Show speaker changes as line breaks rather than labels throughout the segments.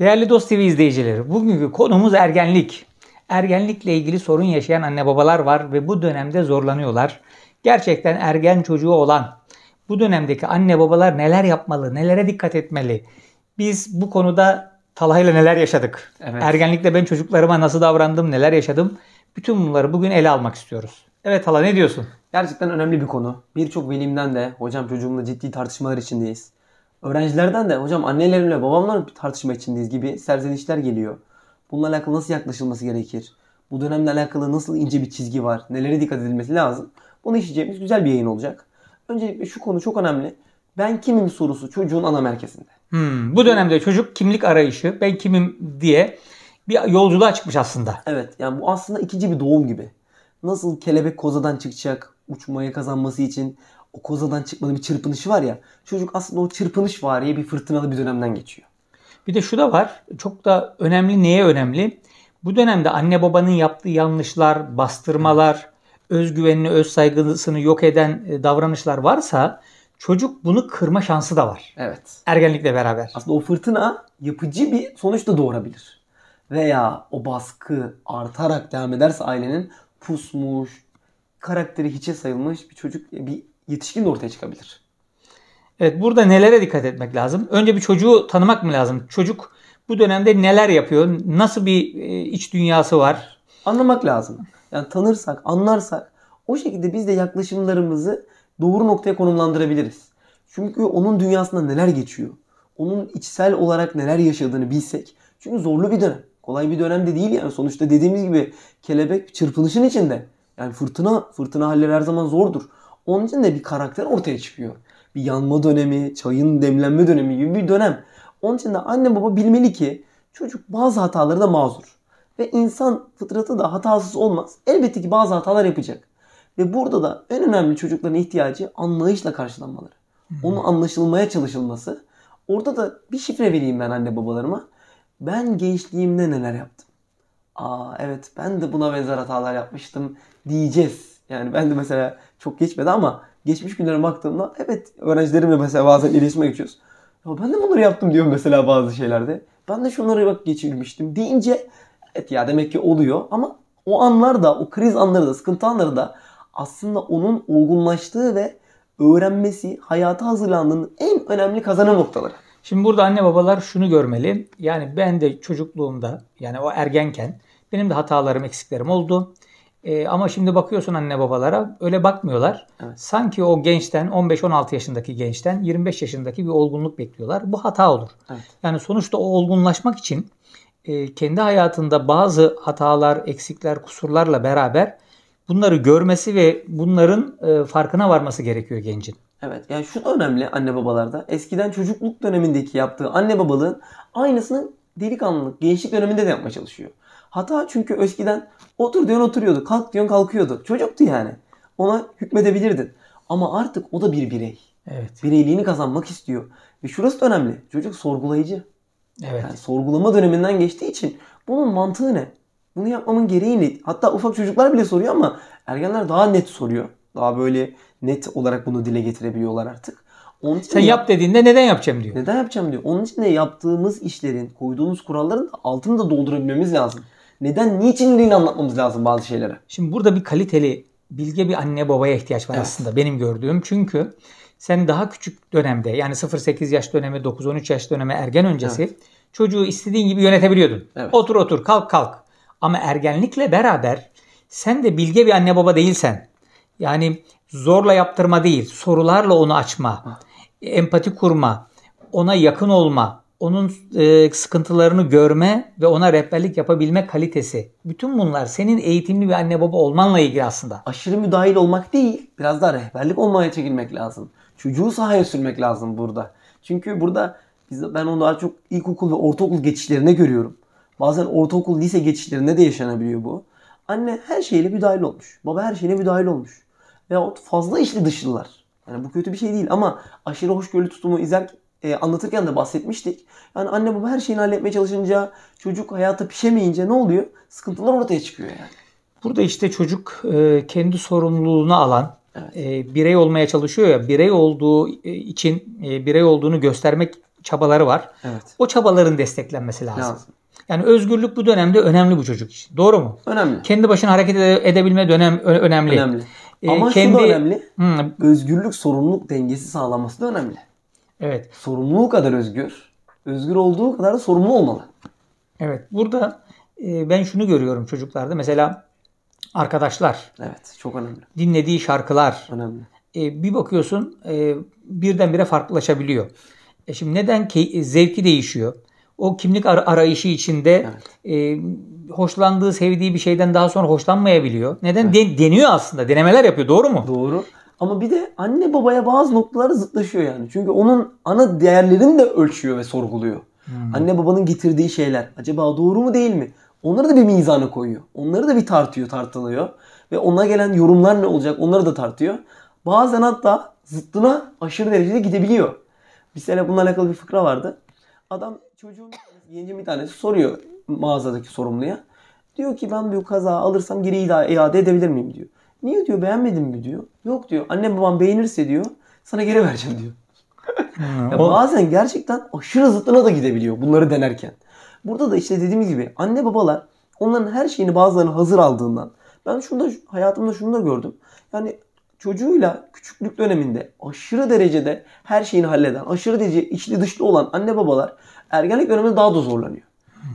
Değerli Dost TV izleyicileri, bugünkü konumuz ergenlik. Ergenlikle ilgili sorun yaşayan anne babalar var ve bu dönemde zorlanıyorlar. Gerçekten ergen çocuğu olan bu dönemdeki anne babalar neler yapmalı, nelere dikkat etmeli? Biz bu konuda Talha'yla neler yaşadık? Evet. Ergenlikte ben çocuklarıma nasıl davrandım, neler yaşadım? Bütün
bunları bugün ele almak istiyoruz. Evet Talha ne diyorsun? Gerçekten önemli bir konu. Birçok velimden de hocam çocuğumla ciddi tartışmalar içindeyiz. Öğrencilerden de hocam annelerimle babamla tartışma içindeyiz gibi serzenişler geliyor. Bununla alakalı nasıl yaklaşılması gerekir? Bu dönemle alakalı nasıl ince bir çizgi var? Nelere dikkat edilmesi lazım? Bunu işleyeceğimiz güzel bir yayın olacak. Öncelikle şu konu çok önemli. Ben kimim sorusu çocuğun ana merkezinde.
Hmm, bu dönemde çocuk kimlik arayışı,
ben kimim diye bir yolculuğa çıkmış aslında. Evet yani bu aslında ikinci bir doğum gibi. Nasıl kelebek kozadan çıkacak uçmaya kazanması için o kozadan çıkmanın bir çırpınışı var ya. Çocuk aslında o çırpınış var variye bir fırtınalı bir dönemden geçiyor. Bir de şu da var. Çok
da önemli. Neye önemli? Bu dönemde anne babanın yaptığı yanlışlar, bastırmalar, özgüvenini, öz saygısını yok eden e, davranışlar varsa
çocuk bunu kırma şansı da var. Evet. Ergenlikle beraber. Aslında o fırtına yapıcı bir sonuç da doğurabilir. Veya o baskı artarak devam ederse ailenin pusmuş, karakteri hiçe sayılmış bir çocuk, bir yetişkin de ortaya çıkabilir.
Evet burada nelere dikkat etmek lazım? Önce bir çocuğu tanımak mı lazım? Çocuk bu dönemde neler yapıyor? Nasıl bir e, iç dünyası var? Anlamak lazım.
Yani tanırsak, anlarsak o şekilde biz de yaklaşımlarımızı doğru noktaya konumlandırabiliriz. Çünkü onun dünyasında neler geçiyor? Onun içsel olarak neler yaşadığını bilsek. Çünkü zorlu bir dönem. Kolay bir dönem de değil yani. Sonuçta dediğimiz gibi kelebek çırpınışın içinde. Yani fırtına, fırtına halleri her zaman zordur. Onun için de bir karakter ortaya çıkıyor. Bir yanma dönemi, çayın demlenme dönemi gibi bir dönem. Onun için de anne baba bilmeli ki çocuk bazı hataları da mazur. Ve insan fıtratı da hatasız olmaz. Elbette ki bazı hatalar yapacak. Ve burada da en önemli çocukların ihtiyacı anlayışla karşılanmaları. Hmm. Onun anlaşılmaya çalışılması. Orada da bir şifre vereyim ben anne babalarıma. Ben gençliğimde neler yaptım? Aa evet ben de buna benzer hatalar yapmıştım diyeceğiz. Yani ben de mesela çok geçmedi ama geçmiş günlere baktığımda evet öğrencilerimle mesela bazen iletişime geçiyoruz. Ya ben de bunları yaptım diyorum mesela bazı şeylerde. Ben de şunları bak geçirmiştim deyince evet ya demek ki oluyor ama o anlar da o kriz anları da sıkıntı anları da aslında onun olgunlaştığı ve öğrenmesi hayata hazırlandığının en önemli kazanım noktaları. Şimdi burada anne babalar şunu görmeli.
Yani ben de çocukluğumda yani o ergenken benim de hatalarım eksiklerim oldu. E, ama şimdi bakıyorsun anne babalara öyle bakmıyorlar. Evet. Sanki o gençten 15-16 yaşındaki gençten 25 yaşındaki bir olgunluk bekliyorlar. Bu hata olur. Evet. Yani sonuçta o olgunlaşmak için e, kendi hayatında bazı hatalar, eksikler, kusurlarla beraber
bunları görmesi ve bunların e, farkına varması gerekiyor gencin. Evet yani şu da önemli anne babalarda. Eskiden çocukluk dönemindeki yaptığı anne babalığın aynısını delikanlılık, gençlik döneminde de yapmaya çalışıyor. Hata çünkü eskiden otur diyor oturuyordu. Kalk diyor kalkıyordu. Çocuktu yani. Ona hükmedebilirdin. Ama artık o da bir birey. Evet. Bireyliğini kazanmak istiyor. Ve şurası da önemli. Çocuk sorgulayıcı. Evet. Yani sorgulama döneminden geçtiği için bunun mantığı ne? Bunu yapmamın gereği ne? Hatta ufak çocuklar bile soruyor ama ergenler daha net soruyor. Daha böyle net olarak bunu dile getirebiliyorlar artık. Onun için Sen yap, yap dediğinde neden yapacağım diyor. Neden yapacağım diyor. Onun için de yaptığımız işlerin, koyduğumuz kuralların altını da doldurabilmemiz lazım neden, niçin din anlatmamız lazım bazı şeylere.
Şimdi burada bir kaliteli bilge bir anne babaya ihtiyaç var evet. aslında benim gördüğüm. Çünkü sen daha küçük dönemde yani 0-8 yaş dönemi, 9-13 yaş dönemi ergen öncesi evet. çocuğu istediğin gibi yönetebiliyordun. Evet. Otur otur, kalk kalk. Ama ergenlikle beraber sen de bilge bir anne baba değilsen yani zorla yaptırma değil, sorularla onu açma, empati kurma, ona yakın olma, onun e, sıkıntılarını görme ve ona rehberlik yapabilme kalitesi. Bütün bunlar senin eğitimli bir anne baba
olmanla ilgili aslında. Aşırı müdahil olmak değil, biraz daha rehberlik olmaya çekilmek lazım. Çocuğu sahaya sürmek lazım burada. Çünkü burada biz, ben onu daha çok ilkokul ve ortaokul geçişlerine görüyorum. Bazen ortaokul, lise geçişlerinde de yaşanabiliyor bu. Anne her şeyle müdahil olmuş. Baba her şeyle müdahil olmuş. Veyahut fazla işli dışlılar. Yani bu kötü bir şey değil ama aşırı hoşgörülü tutumu izler, e, anlatırken de bahsetmiştik. Yani anne baba her şeyini halletmeye çalışınca çocuk hayata pişemeyince ne oluyor? Sıkıntılar ortaya çıkıyor yani. Burada işte
çocuk e, kendi sorumluluğunu alan evet. e, birey olmaya çalışıyor ya birey olduğu e, için e, birey olduğunu göstermek çabaları var. Evet. O çabaların desteklenmesi lazım. lazım. Yani özgürlük bu dönemde önemli bu çocuk için. Doğru mu? Önemli. Kendi başına hareket edebilme dönem önemli. Önemli. E, Ama ee, kendi... şu da önemli.
Hmm. Özgürlük sorumluluk dengesi sağlaması da önemli. Evet. Sorumluluğu kadar özgür. Özgür olduğu kadar da sorumlu
olmalı. Evet. Burada e, ben şunu görüyorum çocuklarda. Mesela arkadaşlar. Evet. Çok önemli. Dinlediği şarkılar. Önemli. E, bir bakıyorsun e, birdenbire farklılaşabiliyor. E şimdi neden ki e, zevki değişiyor? O kimlik ar- arayışı içinde evet. e, hoşlandığı, sevdiği bir şeyden daha sonra hoşlanmayabiliyor.
Neden? Evet. De- deniyor aslında. Denemeler yapıyor. Doğru mu? Doğru. Ama bir de anne babaya bazı noktalara zıtlaşıyor yani. Çünkü onun ana değerlerini de ölçüyor ve sorguluyor. Hmm. Anne babanın getirdiği şeyler acaba doğru mu değil mi? Onları da bir mizana koyuyor. Onları da bir tartıyor, tartılıyor. Ve ona gelen yorumlar ne olacak onları da tartıyor. Bazen hatta zıttına aşırı derecede gidebiliyor. Bir sene bununla alakalı bir fıkra vardı. Adam çocuğun yenge bir tanesi soruyor mağazadaki sorumluya. Diyor ki ben diyor kaza alırsam geri iade edebilir miyim diyor. Niye diyor beğenmedin mi diyor. Yok diyor annem babam beğenirse diyor sana geri vereceğim diyor. ya bazen gerçekten aşırı zıttına da gidebiliyor bunları denerken. Burada da işte dediğimiz gibi anne babalar onların her şeyini bazılarını hazır aldığından. Ben şunu da hayatımda şunu da gördüm. Yani çocuğuyla küçüklük döneminde aşırı derecede her şeyini halleden, aşırı derece içli dışlı olan anne babalar ergenlik döneminde daha da zorlanıyor.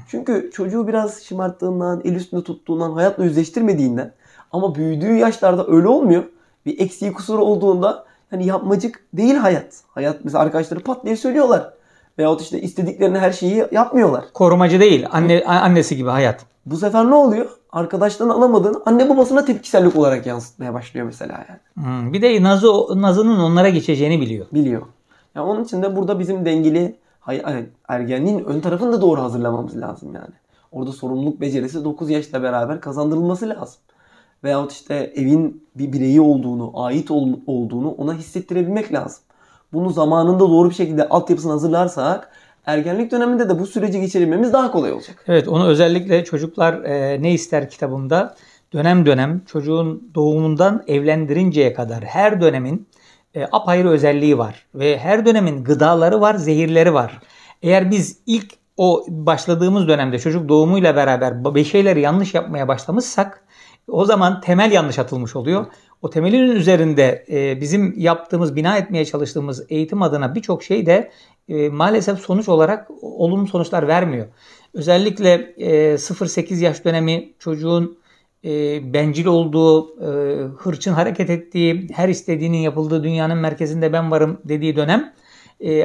Çünkü çocuğu biraz şımarttığından, el üstünde tuttuğundan, hayatla yüzleştirmediğinden ama büyüdüğü yaşlarda öyle olmuyor. Bir eksiği kusuru olduğunda hani yapmacık değil hayat. Hayat mesela arkadaşları pat diye söylüyorlar. Veyahut işte istediklerini her şeyi yapmıyorlar. Korumacı değil. Anne, annesi gibi hayat. Bu sefer ne oluyor? Arkadaştan alamadığını anne babasına tepkisellik olarak yansıtmaya başlıyor mesela yani. Hmm, bir de Nazı, Nazı'nın onlara geçeceğini biliyor. Biliyor. Yani onun için de burada bizim dengeli ergenliğin ön tarafını da doğru hazırlamamız lazım yani. Orada sorumluluk becerisi 9 yaşla beraber kazandırılması lazım veyahut işte evin bir bireyi olduğunu, ait ol, olduğunu ona hissettirebilmek lazım. Bunu zamanında doğru bir şekilde altyapısını hazırlarsak ergenlik döneminde de bu süreci geçirmemiz daha kolay olacak.
Evet onu özellikle çocuklar e, ne ister kitabında dönem dönem çocuğun doğumundan evlendirinceye kadar her dönemin e, apayrı özelliği var ve her dönemin gıdaları var, zehirleri var. Eğer biz ilk o başladığımız dönemde çocuk doğumuyla beraber bir şeyleri yanlış yapmaya başlamışsak o zaman temel yanlış atılmış oluyor. O temelin üzerinde e, bizim yaptığımız, bina etmeye çalıştığımız eğitim adına birçok şey de e, maalesef sonuç olarak olumlu sonuçlar vermiyor. Özellikle 0-8 e, yaş dönemi çocuğun bencil olduğu, hırçın hareket ettiği, her istediğinin yapıldığı dünyanın merkezinde ben varım dediği dönem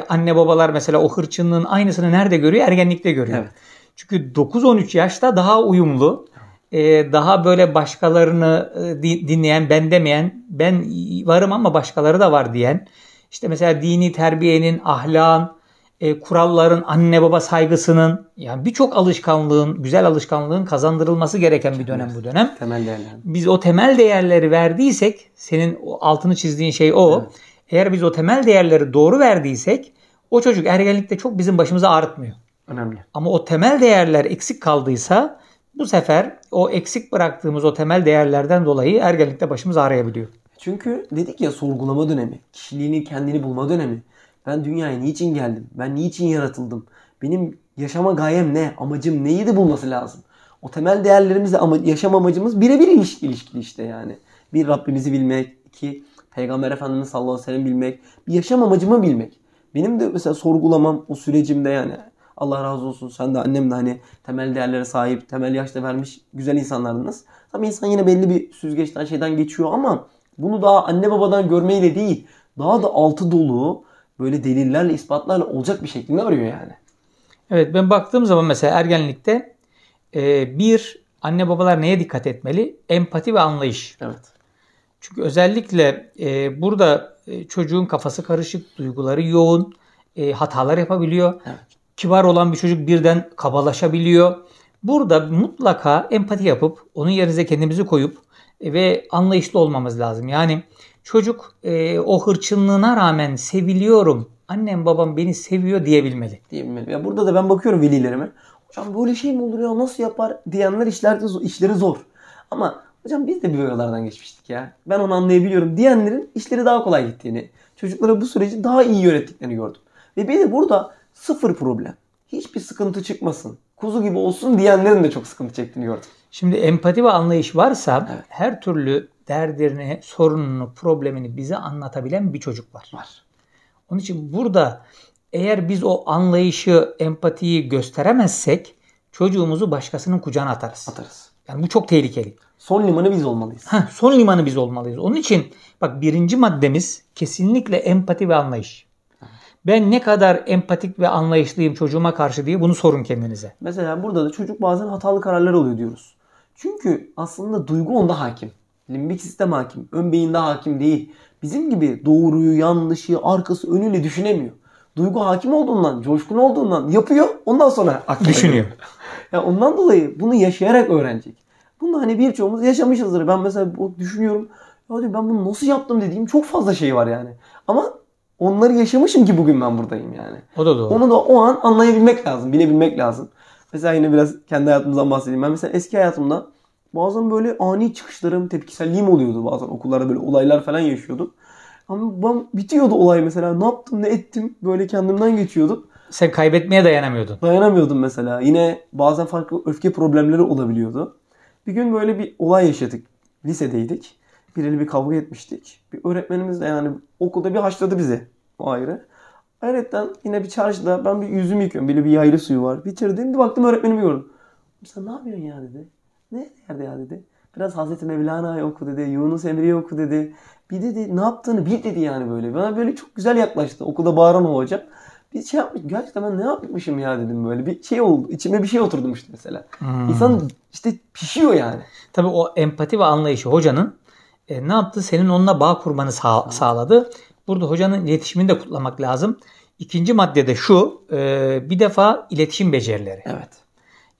anne babalar mesela o hırçınlığın aynısını nerede görüyor? Ergenlikte görüyor. Evet. Çünkü 9-13 yaşta daha uyumlu, ee, daha böyle başkalarını e, dinleyen, ben demeyen, ben varım ama başkaları da var diyen, işte mesela dini terbiyenin, ahlakın, e, kuralların, anne baba saygısının, yani birçok alışkanlığın, güzel alışkanlığın kazandırılması gereken bir dönem bu dönem. Temel değerler. Biz o temel değerleri verdiysek, senin altını çizdiğin şey o. Evet. Eğer biz o temel değerleri doğru verdiysek, o çocuk ergenlikte çok bizim başımıza ağrıtmıyor. Önemli. Ama o temel değerler eksik kaldıysa bu sefer o eksik bıraktığımız o temel değerlerden
dolayı ergenlikte başımız ağrıyabiliyor. Çünkü dedik ya sorgulama dönemi, kişiliğini kendini bulma dönemi. Ben dünyaya niçin geldim? Ben niçin yaratıldım? Benim yaşama gayem ne? Amacım neydi bulması lazım? O temel değerlerimizle ama yaşam amacımız birebir ilişkili işte yani. Bir Rabbimizi bilmek, iki Peygamber Efendimiz sallallahu aleyhi ve sellem bilmek, bir yaşam amacımı bilmek. Benim de mesela sorgulamam o sürecimde yani Allah razı olsun sen de annem de hani temel değerlere sahip, temel yaşta vermiş güzel insanlardınız. Tabi insan yine belli bir süzgeçten şeyden geçiyor ama bunu daha anne babadan görmeyle değil daha da altı dolu böyle delillerle ispatlarla olacak bir şekilde arıyor yani.
Evet ben baktığım zaman mesela ergenlikte e, bir anne babalar neye dikkat etmeli? Empati ve anlayış. Evet. Çünkü özellikle e, burada e, çocuğun kafası karışık, duyguları yoğun, e, hatalar yapabiliyor. Evet kibar olan bir çocuk birden kabalaşabiliyor. Burada mutlaka empati yapıp onun yerinize kendimizi koyup e, ve anlayışlı olmamız lazım. Yani çocuk e, o hırçınlığına rağmen
seviliyorum. Annem babam beni seviyor diyebilmeli. Diyebilmeli. Ya burada da ben bakıyorum velilerime. Hocam böyle şey mi olur ya nasıl yapar diyenler işlerde işleri zor. Ama hocam biz de bir yollardan geçmiştik ya. Ben onu anlayabiliyorum diyenlerin işleri daha kolay gittiğini, çocuklara bu süreci daha iyi yönettiklerini gördüm. Ve beni burada sıfır problem. Hiçbir sıkıntı çıkmasın. Kuzu gibi olsun diyenlerin de çok sıkıntı çektiğini gördüm. Şimdi empati ve anlayış varsa evet.
her türlü derdini, sorununu, problemini bize anlatabilen bir çocuk var. Var. Onun için burada eğer biz o anlayışı, empatiyi gösteremezsek çocuğumuzu başkasının kucağına atarız. Atarız. Yani bu çok tehlikeli. Son limanı biz olmalıyız. Heh, son limanı biz olmalıyız. Onun için bak birinci maddemiz kesinlikle empati ve anlayış ben ne kadar empatik ve anlayışlıyım çocuğuma karşı diye bunu sorun kendinize.
Mesela burada da çocuk bazen hatalı kararlar alıyor diyoruz. Çünkü aslında duygu onda hakim. Limbik sistem hakim. Ön beyinde hakim değil. Bizim gibi doğruyu, yanlışı, arkası, önüyle düşünemiyor. Duygu hakim olduğundan, coşkun olduğundan yapıyor. Ondan sonra aklına düşünüyor. ya ondan dolayı bunu yaşayarak öğrenecek. Bunu hani birçoğumuz yaşamışızdır. Ben mesela düşünüyorum. Ya diyor, ben bunu nasıl yaptım dediğim çok fazla şey var yani. Ama Onları yaşamışım ki bugün ben buradayım yani. O da doğru. Onu da o an anlayabilmek lazım, bilebilmek lazım. Mesela yine biraz kendi hayatımızdan bahsedeyim. Ben mesela eski hayatımda bazen böyle ani çıkışlarım, tepkiselliğim oluyordu bazen. Okullarda böyle olaylar falan yaşıyordum. Ama ben bitiyordu olay mesela. Ne yaptım, ne ettim böyle kendimden geçiyordum. Sen kaybetmeye dayanamıyordun. Dayanamıyordum mesela. Yine bazen farklı öfke problemleri olabiliyordu. Bir gün böyle bir olay yaşadık. Lisedeydik biriyle bir kavga etmiştik. Bir öğretmenimiz de yani okulda bir haşladı bizi. O ayrı. Ayrıca yine bir çarşıda ben bir yüzümü yıkıyorum. Böyle bir yaylı suyu var. Bitirdim bir baktım öğretmenimi gördüm. Sen ne yapıyorsun ya dedi. Ne yerde ya dedi. Biraz Hazreti Mevlana'yı oku dedi. Yunus Emre'yi oku dedi. Bir dedi ne yaptığını bil dedi yani böyle. Bana böyle çok güzel yaklaştı. Okulda bağıran o hocam. Bir şey yapmış. Gerçekten ben ne yapmışım ya dedim böyle. Bir şey oldu. İçime bir şey oturdum işte mesela.
Hmm. İnsan
işte pişiyor yani. Tabii o empati ve anlayışı
hocanın e, ne yaptı? Senin onunla bağ kurmanı sağ, sağladı. Burada hocanın iletişimini de kutlamak lazım. İkinci maddede şu e, bir defa iletişim becerileri. Evet.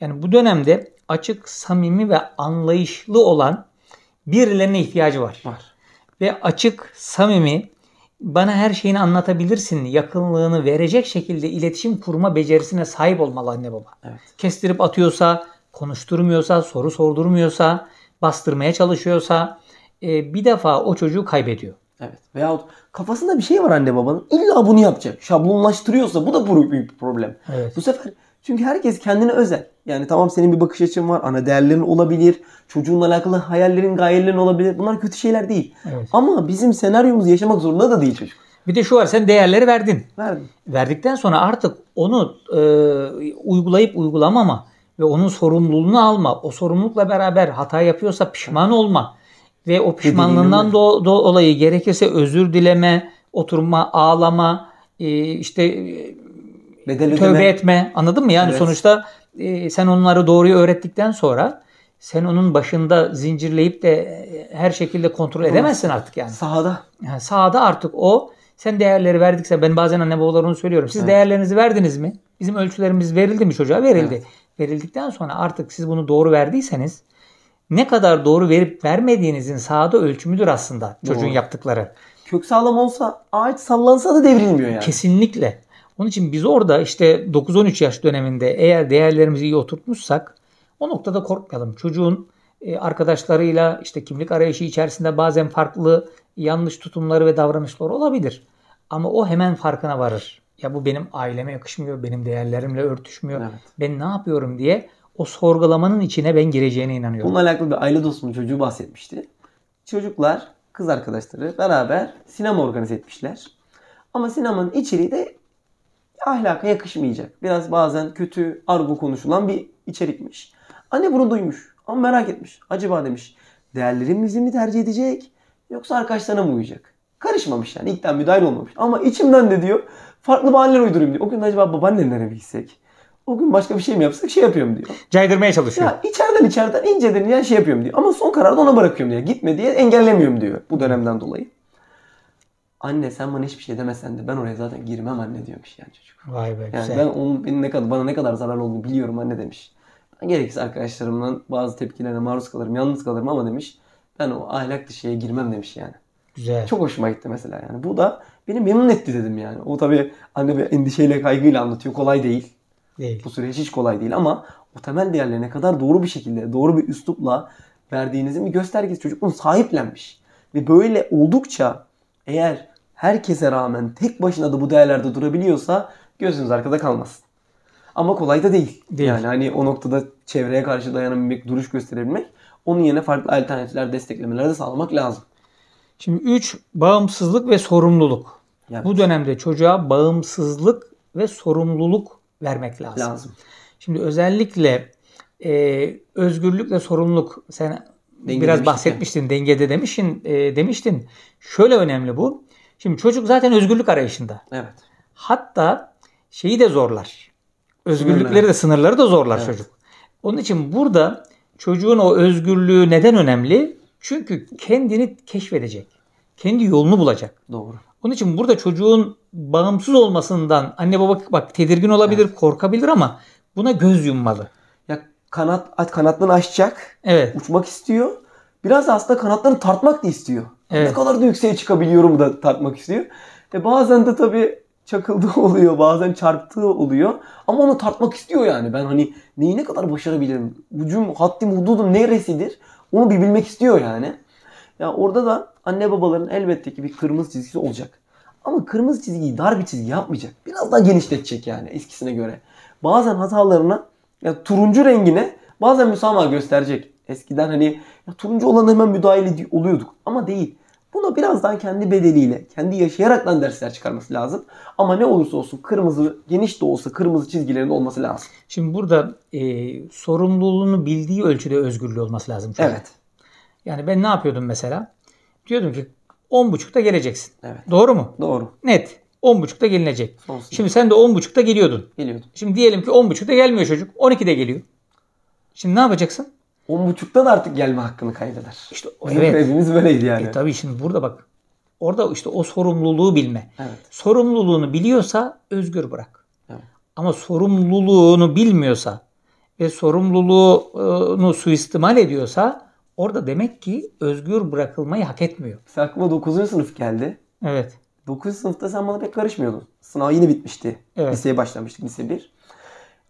Yani bu dönemde açık, samimi ve anlayışlı olan birilerine ihtiyacı var. Var. Ve açık, samimi, bana her şeyini anlatabilirsin, yakınlığını verecek şekilde iletişim kurma becerisine sahip olmalı anne baba. Evet. Kestirip atıyorsa, konuşturmuyorsa, soru sordurmuyorsa, bastırmaya çalışıyorsa, e, bir defa o çocuğu kaybediyor.
Evet. Veyahut kafasında bir şey var anne babanın. İlla bunu yapacak. Şablonlaştırıyorsa bu da büyük bir problem. Evet. Bu sefer çünkü herkes kendine özel. Yani tamam senin bir bakış açın var. Ana değerlerin olabilir. Çocuğunla alakalı hayallerin, gayelerin olabilir. Bunlar kötü şeyler değil. Evet. Ama bizim senaryomuzu yaşamak zorunda da değil çocuk. Bir de şu var sen
değerleri verdin. Verdim. Verdikten sonra artık onu e, uygulayıp uygulamama ve onun sorumluluğunu alma. O sorumlulukla beraber hata yapıyorsa pişman olma ve o pişmanlığından do, dolayı gerekirse özür dileme, oturma, ağlama, e, işte e, Bedel tövbe etme anladın mı? Yani evet. sonuçta e, sen onları doğruyu öğrettikten sonra sen onun başında zincirleyip de e, her şekilde kontrol edemezsin artık yani. Sahada. Yani sahada artık o sen değerleri verdikse ben bazen anne babalara onu söylüyorum. Siz evet. değerlerinizi verdiniz mi? Bizim ölçülerimiz verildi mi çocuğa? Verildi. Evet. Verildikten sonra artık siz bunu doğru verdiyseniz ne kadar doğru verip vermediğinizin sahada ölçümüdür aslında çocuğun doğru. yaptıkları. Kök sağlam olsa ağaç sallansa da devrilmiyor yani. Kesinlikle. Onun için biz orada işte 9-13 yaş döneminde eğer değerlerimizi iyi oturtmuşsak o noktada korkmayalım. Çocuğun e, arkadaşlarıyla işte kimlik arayışı içerisinde bazen farklı yanlış tutumları ve davranışları olabilir. Ama o hemen farkına varır. Ya bu benim aileme yakışmıyor, benim değerlerimle örtüşmüyor. Evet. Ben ne yapıyorum diye o sorgulamanın içine ben gireceğine inanıyorum.
Bununla alakalı bir aile dostunun çocuğu bahsetmişti. Çocuklar, kız arkadaşları beraber sinema organize etmişler. Ama sinemanın içeriği de ahlaka yakışmayacak. Biraz bazen kötü argo konuşulan bir içerikmiş. Anne bunu duymuş ama merak etmiş. Acaba demiş değerlerimizi mi tercih edecek yoksa arkadaşlarına mı uyacak? Karışmamış yani ilkten müdahil olmamış. Ama içimden de diyor farklı bahaneler uydurayım diyor. O gün acaba babaannemlere mi gitsek? o gün başka bir şey mi yapsak şey yapıyorum diyor. Caydırmaya çalışıyor. Ya içeriden içeriden inceden ya şey yapıyorum diyor. Ama son kararı ona bırakıyorum diyor. Gitme diye engellemiyorum diyor bu dönemden dolayı. Anne sen bana hiçbir şey demesen de ben oraya zaten girmem anne diyormuş yani çocuk. Vay be yani güzel. Ben onun benim ne kadar bana ne kadar zarar olduğunu biliyorum anne demiş. Ben gerekirse arkadaşlarımdan bazı tepkilerine maruz kalırım, yalnız kalırım ama demiş ben o ahlak dışıya girmem demiş yani. Güzel. Çok hoşuma gitti mesela yani. Bu da beni memnun etti dedim yani. O tabii anne bir endişeyle kaygıyla anlatıyor. Kolay değil. Değil. Bu süreç hiç kolay değil ama o temel değerleri ne kadar doğru bir şekilde, doğru bir üslupla verdiğinizin bir göstergesi. Çocuk bunu sahiplenmiş. Ve böyle oldukça eğer herkese rağmen tek başına da bu değerlerde durabiliyorsa gözünüz arkada kalmaz. Ama kolay da değil. değil. Yani hani o noktada çevreye karşı dayanabilmek, duruş gösterebilmek onun yerine farklı alternatifler, desteklemeler de sağlamak lazım. Şimdi 3 bağımsızlık ve sorumluluk. Evet. Bu dönemde
çocuğa bağımsızlık ve sorumluluk vermek lazım. lazım. Şimdi özellikle e, özgürlükle sorumluluk sen
Denge biraz bahsetmiştin
ya. dengede demiştin e, demiştin. Şöyle önemli bu. Şimdi çocuk zaten özgürlük arayışında. Evet. Hatta şeyi de zorlar. Özgürlükleri Sınırlar. de sınırları da zorlar evet. çocuk. Onun için burada çocuğun o özgürlüğü neden önemli? Çünkü kendini keşfedecek. Kendi yolunu bulacak. Doğru. Onun için burada çocuğun bağımsız olmasından anne baba bak tedirgin olabilir, evet. korkabilir ama buna göz yummalı.
Ya kanat kanatlarını açacak. Evet. Uçmak istiyor. Biraz aslında kanatlarını tartmak da istiyor. Evet. Ne kadar da yükseğe çıkabiliyorum da tartmak istiyor. E bazen de tabii çakıldığı oluyor, bazen çarptığı oluyor. Ama onu tartmak istiyor yani. Ben hani neyi ne kadar başarabilirim? Ucum, haddim, hududum neresidir? Onu bir bilmek istiyor yani. Ya orada da anne babaların elbette ki bir kırmızı çizgisi olacak. Ama kırmızı çizgiyi dar bir çizgi yapmayacak. Biraz daha genişletecek yani eskisine göre. Bazen hatalarına ya turuncu rengine bazen müsamaha gösterecek. Eskiden hani ya turuncu olan hemen müdahale oluyorduk ama değil. Buna birazdan kendi bedeliyle, kendi yaşayaraktan dersler çıkarması lazım. Ama ne olursa olsun kırmızı, geniş de olsa kırmızı çizgilerinde olması lazım. Şimdi burada
e, sorumluluğunu bildiği ölçüde özgürlüğü olması lazım. Çocuk. Evet. Yani ben ne yapıyordum mesela? Diyordum ki 10.30'da geleceksin. Evet. Doğru mu? Doğru. Net. 10.30'da gelinecek. Olsun. Şimdi sen de 10.30'da geliyordun. Geliyordum. Şimdi diyelim ki 10.30'da gelmiyor çocuk. 12'de geliyor. Şimdi ne yapacaksın? 10.30'da da artık gelme hakkını kaybeder. İşte Bizim evet. evimiz böyleydi yani. E, tabii şimdi burada bak. Orada işte o sorumluluğu bilme. Evet. Sorumluluğunu biliyorsa özgür bırak. Evet. Ama sorumluluğunu bilmiyorsa ve sorumluluğunu suistimal ediyorsa Orada demek ki özgür
bırakılmayı hak etmiyor. Mesela aklıma 9. sınıf geldi. Evet. 9. sınıfta sen bana pek karışmıyordun. Sınav yeni bitmişti. Evet. Liseye başlamıştık lise 1.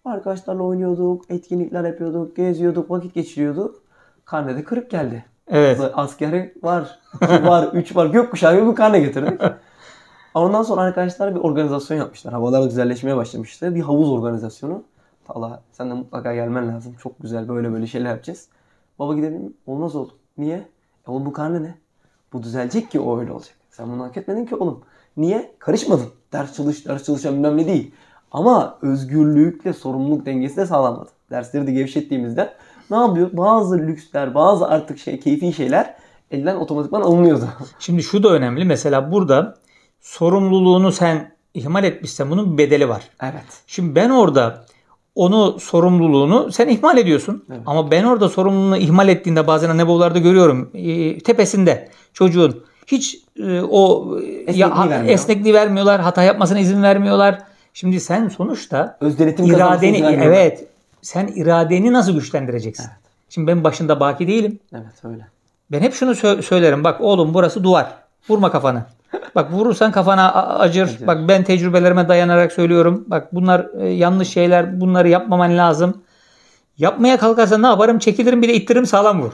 Arkadaşlarla oynuyorduk, etkinlikler yapıyorduk, geziyorduk, vakit geçiriyorduk. Karne de kırık geldi. Evet. Askeri var, var, üç var, gökkuşağı gibi karne getirdik. Ondan sonra arkadaşlar bir organizasyon yapmışlar. Havalar güzelleşmeye başlamıştı. Bir havuz organizasyonu. Allah sen de mutlaka gelmen lazım. Çok güzel böyle böyle şeyler yapacağız. Baba gidelim Olmaz oğlum. Niye? E oğlum bu karnı ne? Bu düzelecek ki o öyle olacak. Sen bunu hak etmedin ki oğlum. Niye? Karışmadın. Ders çalış, ders çalışan bilmem ne değil. Ama özgürlükle sorumluluk dengesi de sağlanmadı. Dersleri de gevşettiğimizde ne yapıyor? Bazı lüksler, bazı artık şey, keyfi şeyler elden otomatikman alınıyordu.
Şimdi şu da önemli. Mesela burada sorumluluğunu sen ihmal etmişsen bunun bir bedeli var. Evet. Şimdi ben orada onu sorumluluğunu sen ihmal ediyorsun. Evet. Ama ben orada sorumluluğunu ihmal ettiğinde bazen anebolarda hani görüyorum e, tepesinde çocuğun hiç e, o e, esnekliği, ya, vermiyor. esnekliği vermiyorlar, hata yapmasına izin vermiyorlar. Şimdi sen sonuçta öz denetim iradeni evet sen iradeni nasıl güçlendireceksin? Evet. Şimdi ben başında baki değilim. Evet öyle. Ben hep şunu sö- söylerim bak oğlum burası duvar. Vurma kafanı. Bak vurursan kafana acır. acır. Bak ben tecrübelerime dayanarak söylüyorum. Bak bunlar e, yanlış şeyler. Bunları yapmaman lazım. Yapmaya kalkarsan ne yaparım? Çekilirim bir de ittirim, sağlam vur.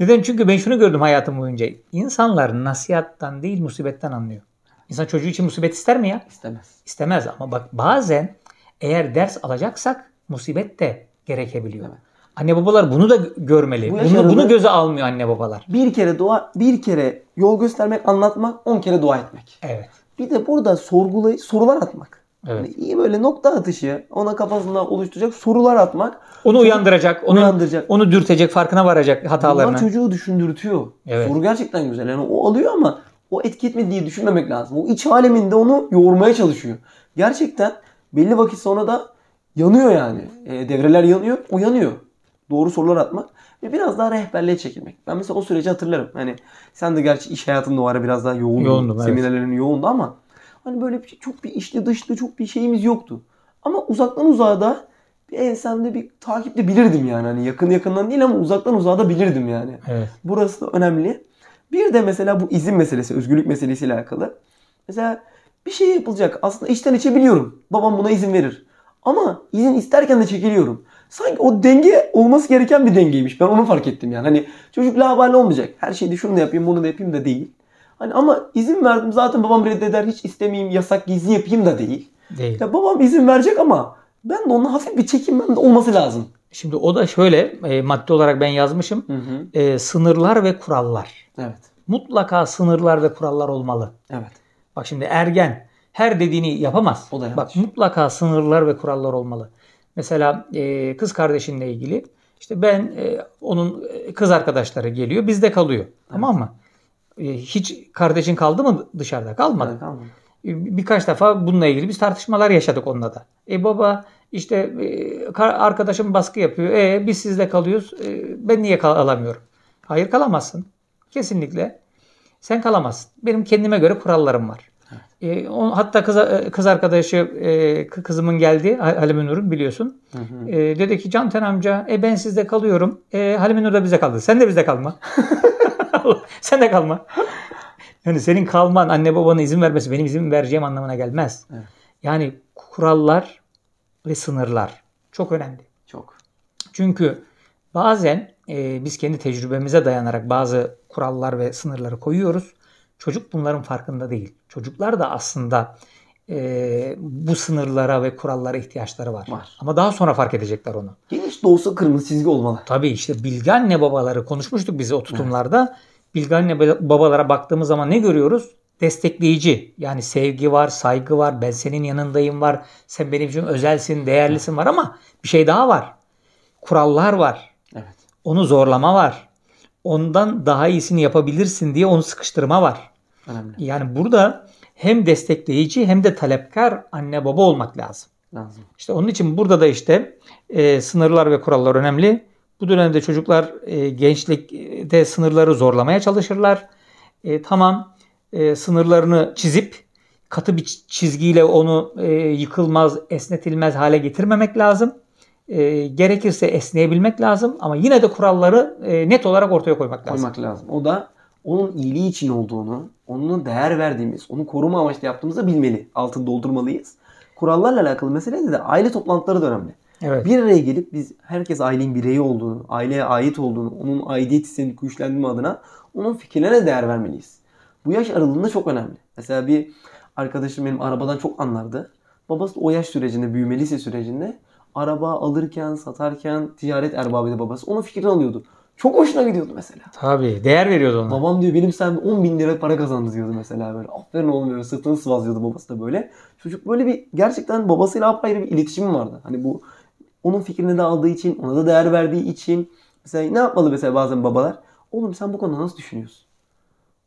Neden? Çünkü ben şunu gördüm hayatım boyunca. İnsanlar nasihattan değil musibetten anlıyor. İnsan çocuğu için musibet ister mi ya? İstemez. İstemez ama bak bazen eğer ders alacaksak musibet de
gerekebiliyor.
Evet. Anne babalar bunu da görmeli.
Bu bunu, bunu göze almıyor anne babalar. Bir kere dua, bir kere yol göstermek, anlatmak, on kere dua etmek. Evet. Bir de burada sorgulayı sorular atmak. Evet. Yani iyi böyle nokta atışı ona kafasında oluşturacak sorular atmak. Onu uyandıracak, onu, uyandıracak.
onu dürtecek, farkına varacak hatalarını. Bunlar
çocuğu düşündürtüyor. Evet. Soru gerçekten güzel. Yani o alıyor ama o etki etmediği düşünmemek lazım. O iç aleminde onu yoğurmaya çalışıyor. Gerçekten belli vakit sonra da yanıyor yani. E, devreler yanıyor, o yanıyor doğru sorular atmak ve biraz daha rehberliğe çekilmek. Ben mesela o süreci hatırlarım. Hani sen de gerçi iş hayatında o ara biraz daha yoğundu. yoğundu seminerlerin evet. yoğundu ama hani böyle bir, şey, çok bir işli dışlı çok bir şeyimiz yoktu. Ama uzaktan uzağa da bir ensemde bir takipte bilirdim yani. Hani yakın yakından değil ama uzaktan uzağa da bilirdim yani. Evet. Burası da önemli. Bir de mesela bu izin meselesi, özgürlük meselesiyle alakalı. Mesela bir şey yapılacak. Aslında içten içe biliyorum. Babam buna izin verir. Ama izin isterken de çekiliyorum. Sanki o denge olması gereken bir dengeymiş. Ben onu fark ettim yani. Hani çocuk laubali olmayacak. Her şeyde şunu da yapayım bunu da yapayım da değil. Hani ama izin verdim zaten babam reddeder hiç istemeyeyim yasak gizli yapayım da değil. Değil. Ya babam izin verecek ama ben de onun hafif bir çekinmem de olması lazım.
Şimdi o da şöyle e, madde olarak ben yazmışım. Hı hı. E, sınırlar ve kurallar. Evet. Mutlaka sınırlar ve kurallar olmalı. Evet. Bak şimdi ergen her dediğini yapamaz. O da yanlış. Bak mutlaka sınırlar ve kurallar olmalı. Mesela e, kız kardeşinle ilgili işte ben e, onun kız arkadaşları geliyor bizde kalıyor. Evet. Tamam mı? E, hiç kardeşin kaldı mı dışarıda? Kalmadı. Evet, kalmadı. E, birkaç defa bununla ilgili biz tartışmalar yaşadık onunla da. E baba işte e, arkadaşım baskı yapıyor. E biz sizde kalıyoruz. E, ben niye kalamıyorum? Hayır kalamazsın. Kesinlikle. Sen kalamazsın. Benim kendime göre kurallarım var. E, on, hatta kız, e, kız arkadaşı e, kızımın geldi Halime Nur'un biliyorsun. Hı hı. E, dedi ki Canten amca e, ben sizde kalıyorum. E, Halime Nur da bize kaldı. Sen de bize kalma. Sen de kalma. Yani senin kalman anne babanın izin vermesi benim izin vereceğim anlamına gelmez. Evet. Yani kurallar ve sınırlar çok önemli. Çok. Çünkü bazen e, biz kendi tecrübemize dayanarak bazı kurallar ve sınırları koyuyoruz. Çocuk bunların farkında değil. Çocuklar da aslında e, bu sınırlara ve kurallara ihtiyaçları var. var. Ama daha sonra fark edecekler onu. Geniş de olsa kırmızı çizgi olmalı. Tabii işte bilgi anne babaları konuşmuştuk biz o tutumlarda. Evet. Bilgi anne babalara baktığımız zaman ne görüyoruz? Destekleyici. Yani sevgi var, saygı var, ben senin yanındayım var, sen benim için özelsin, değerlisin var ama bir şey daha var. Kurallar var. Evet. Onu zorlama var ondan daha iyisini yapabilirsin diye onu sıkıştırma var. Önemli. Yani burada hem destekleyici hem de talepkar anne baba olmak lazım. lazım. İşte onun için burada da işte e, sınırlar ve kurallar önemli. Bu dönemde çocuklar e, gençlikte sınırları zorlamaya çalışırlar. E, tamam e, sınırlarını çizip katı bir çizgiyle onu e, yıkılmaz, esnetilmez hale getirmemek lazım e, gerekirse esneyebilmek lazım ama yine de kuralları e, net olarak ortaya koymak lazım. Koymak lazım. O da
onun iyiliği için olduğunu, onun değer verdiğimiz, onu koruma amaçlı yaptığımızı bilmeli. Altını doldurmalıyız. Kurallarla alakalı mesele de aile toplantıları da önemli. Evet. Bir araya gelip biz herkes ailenin bireyi olduğunu, aileye ait olduğunu, onun aidiyet hissini güçlendirme adına onun fikirlerine değer vermeliyiz. Bu yaş aralığında çok önemli. Mesela bir arkadaşım benim arabadan çok anlardı. Babası o yaş sürecinde, büyümeliyse sürecinde araba alırken, satarken ticaret erbabıydı babası. Onun fikrini alıyordu. Çok hoşuna gidiyordu mesela. Tabii. Değer veriyordu ona. Babam diyor benim sen 10 bin lira para kazandı diyordu mesela böyle. Aferin oğlum böyle sırtını sıvazlıyordu babası da böyle. Çocuk böyle bir gerçekten babasıyla apayrı bir iletişim vardı. Hani bu onun fikrini de aldığı için, ona da değer verdiği için. Mesela ne yapmalı mesela bazen babalar? Oğlum sen bu konuda nasıl düşünüyorsun?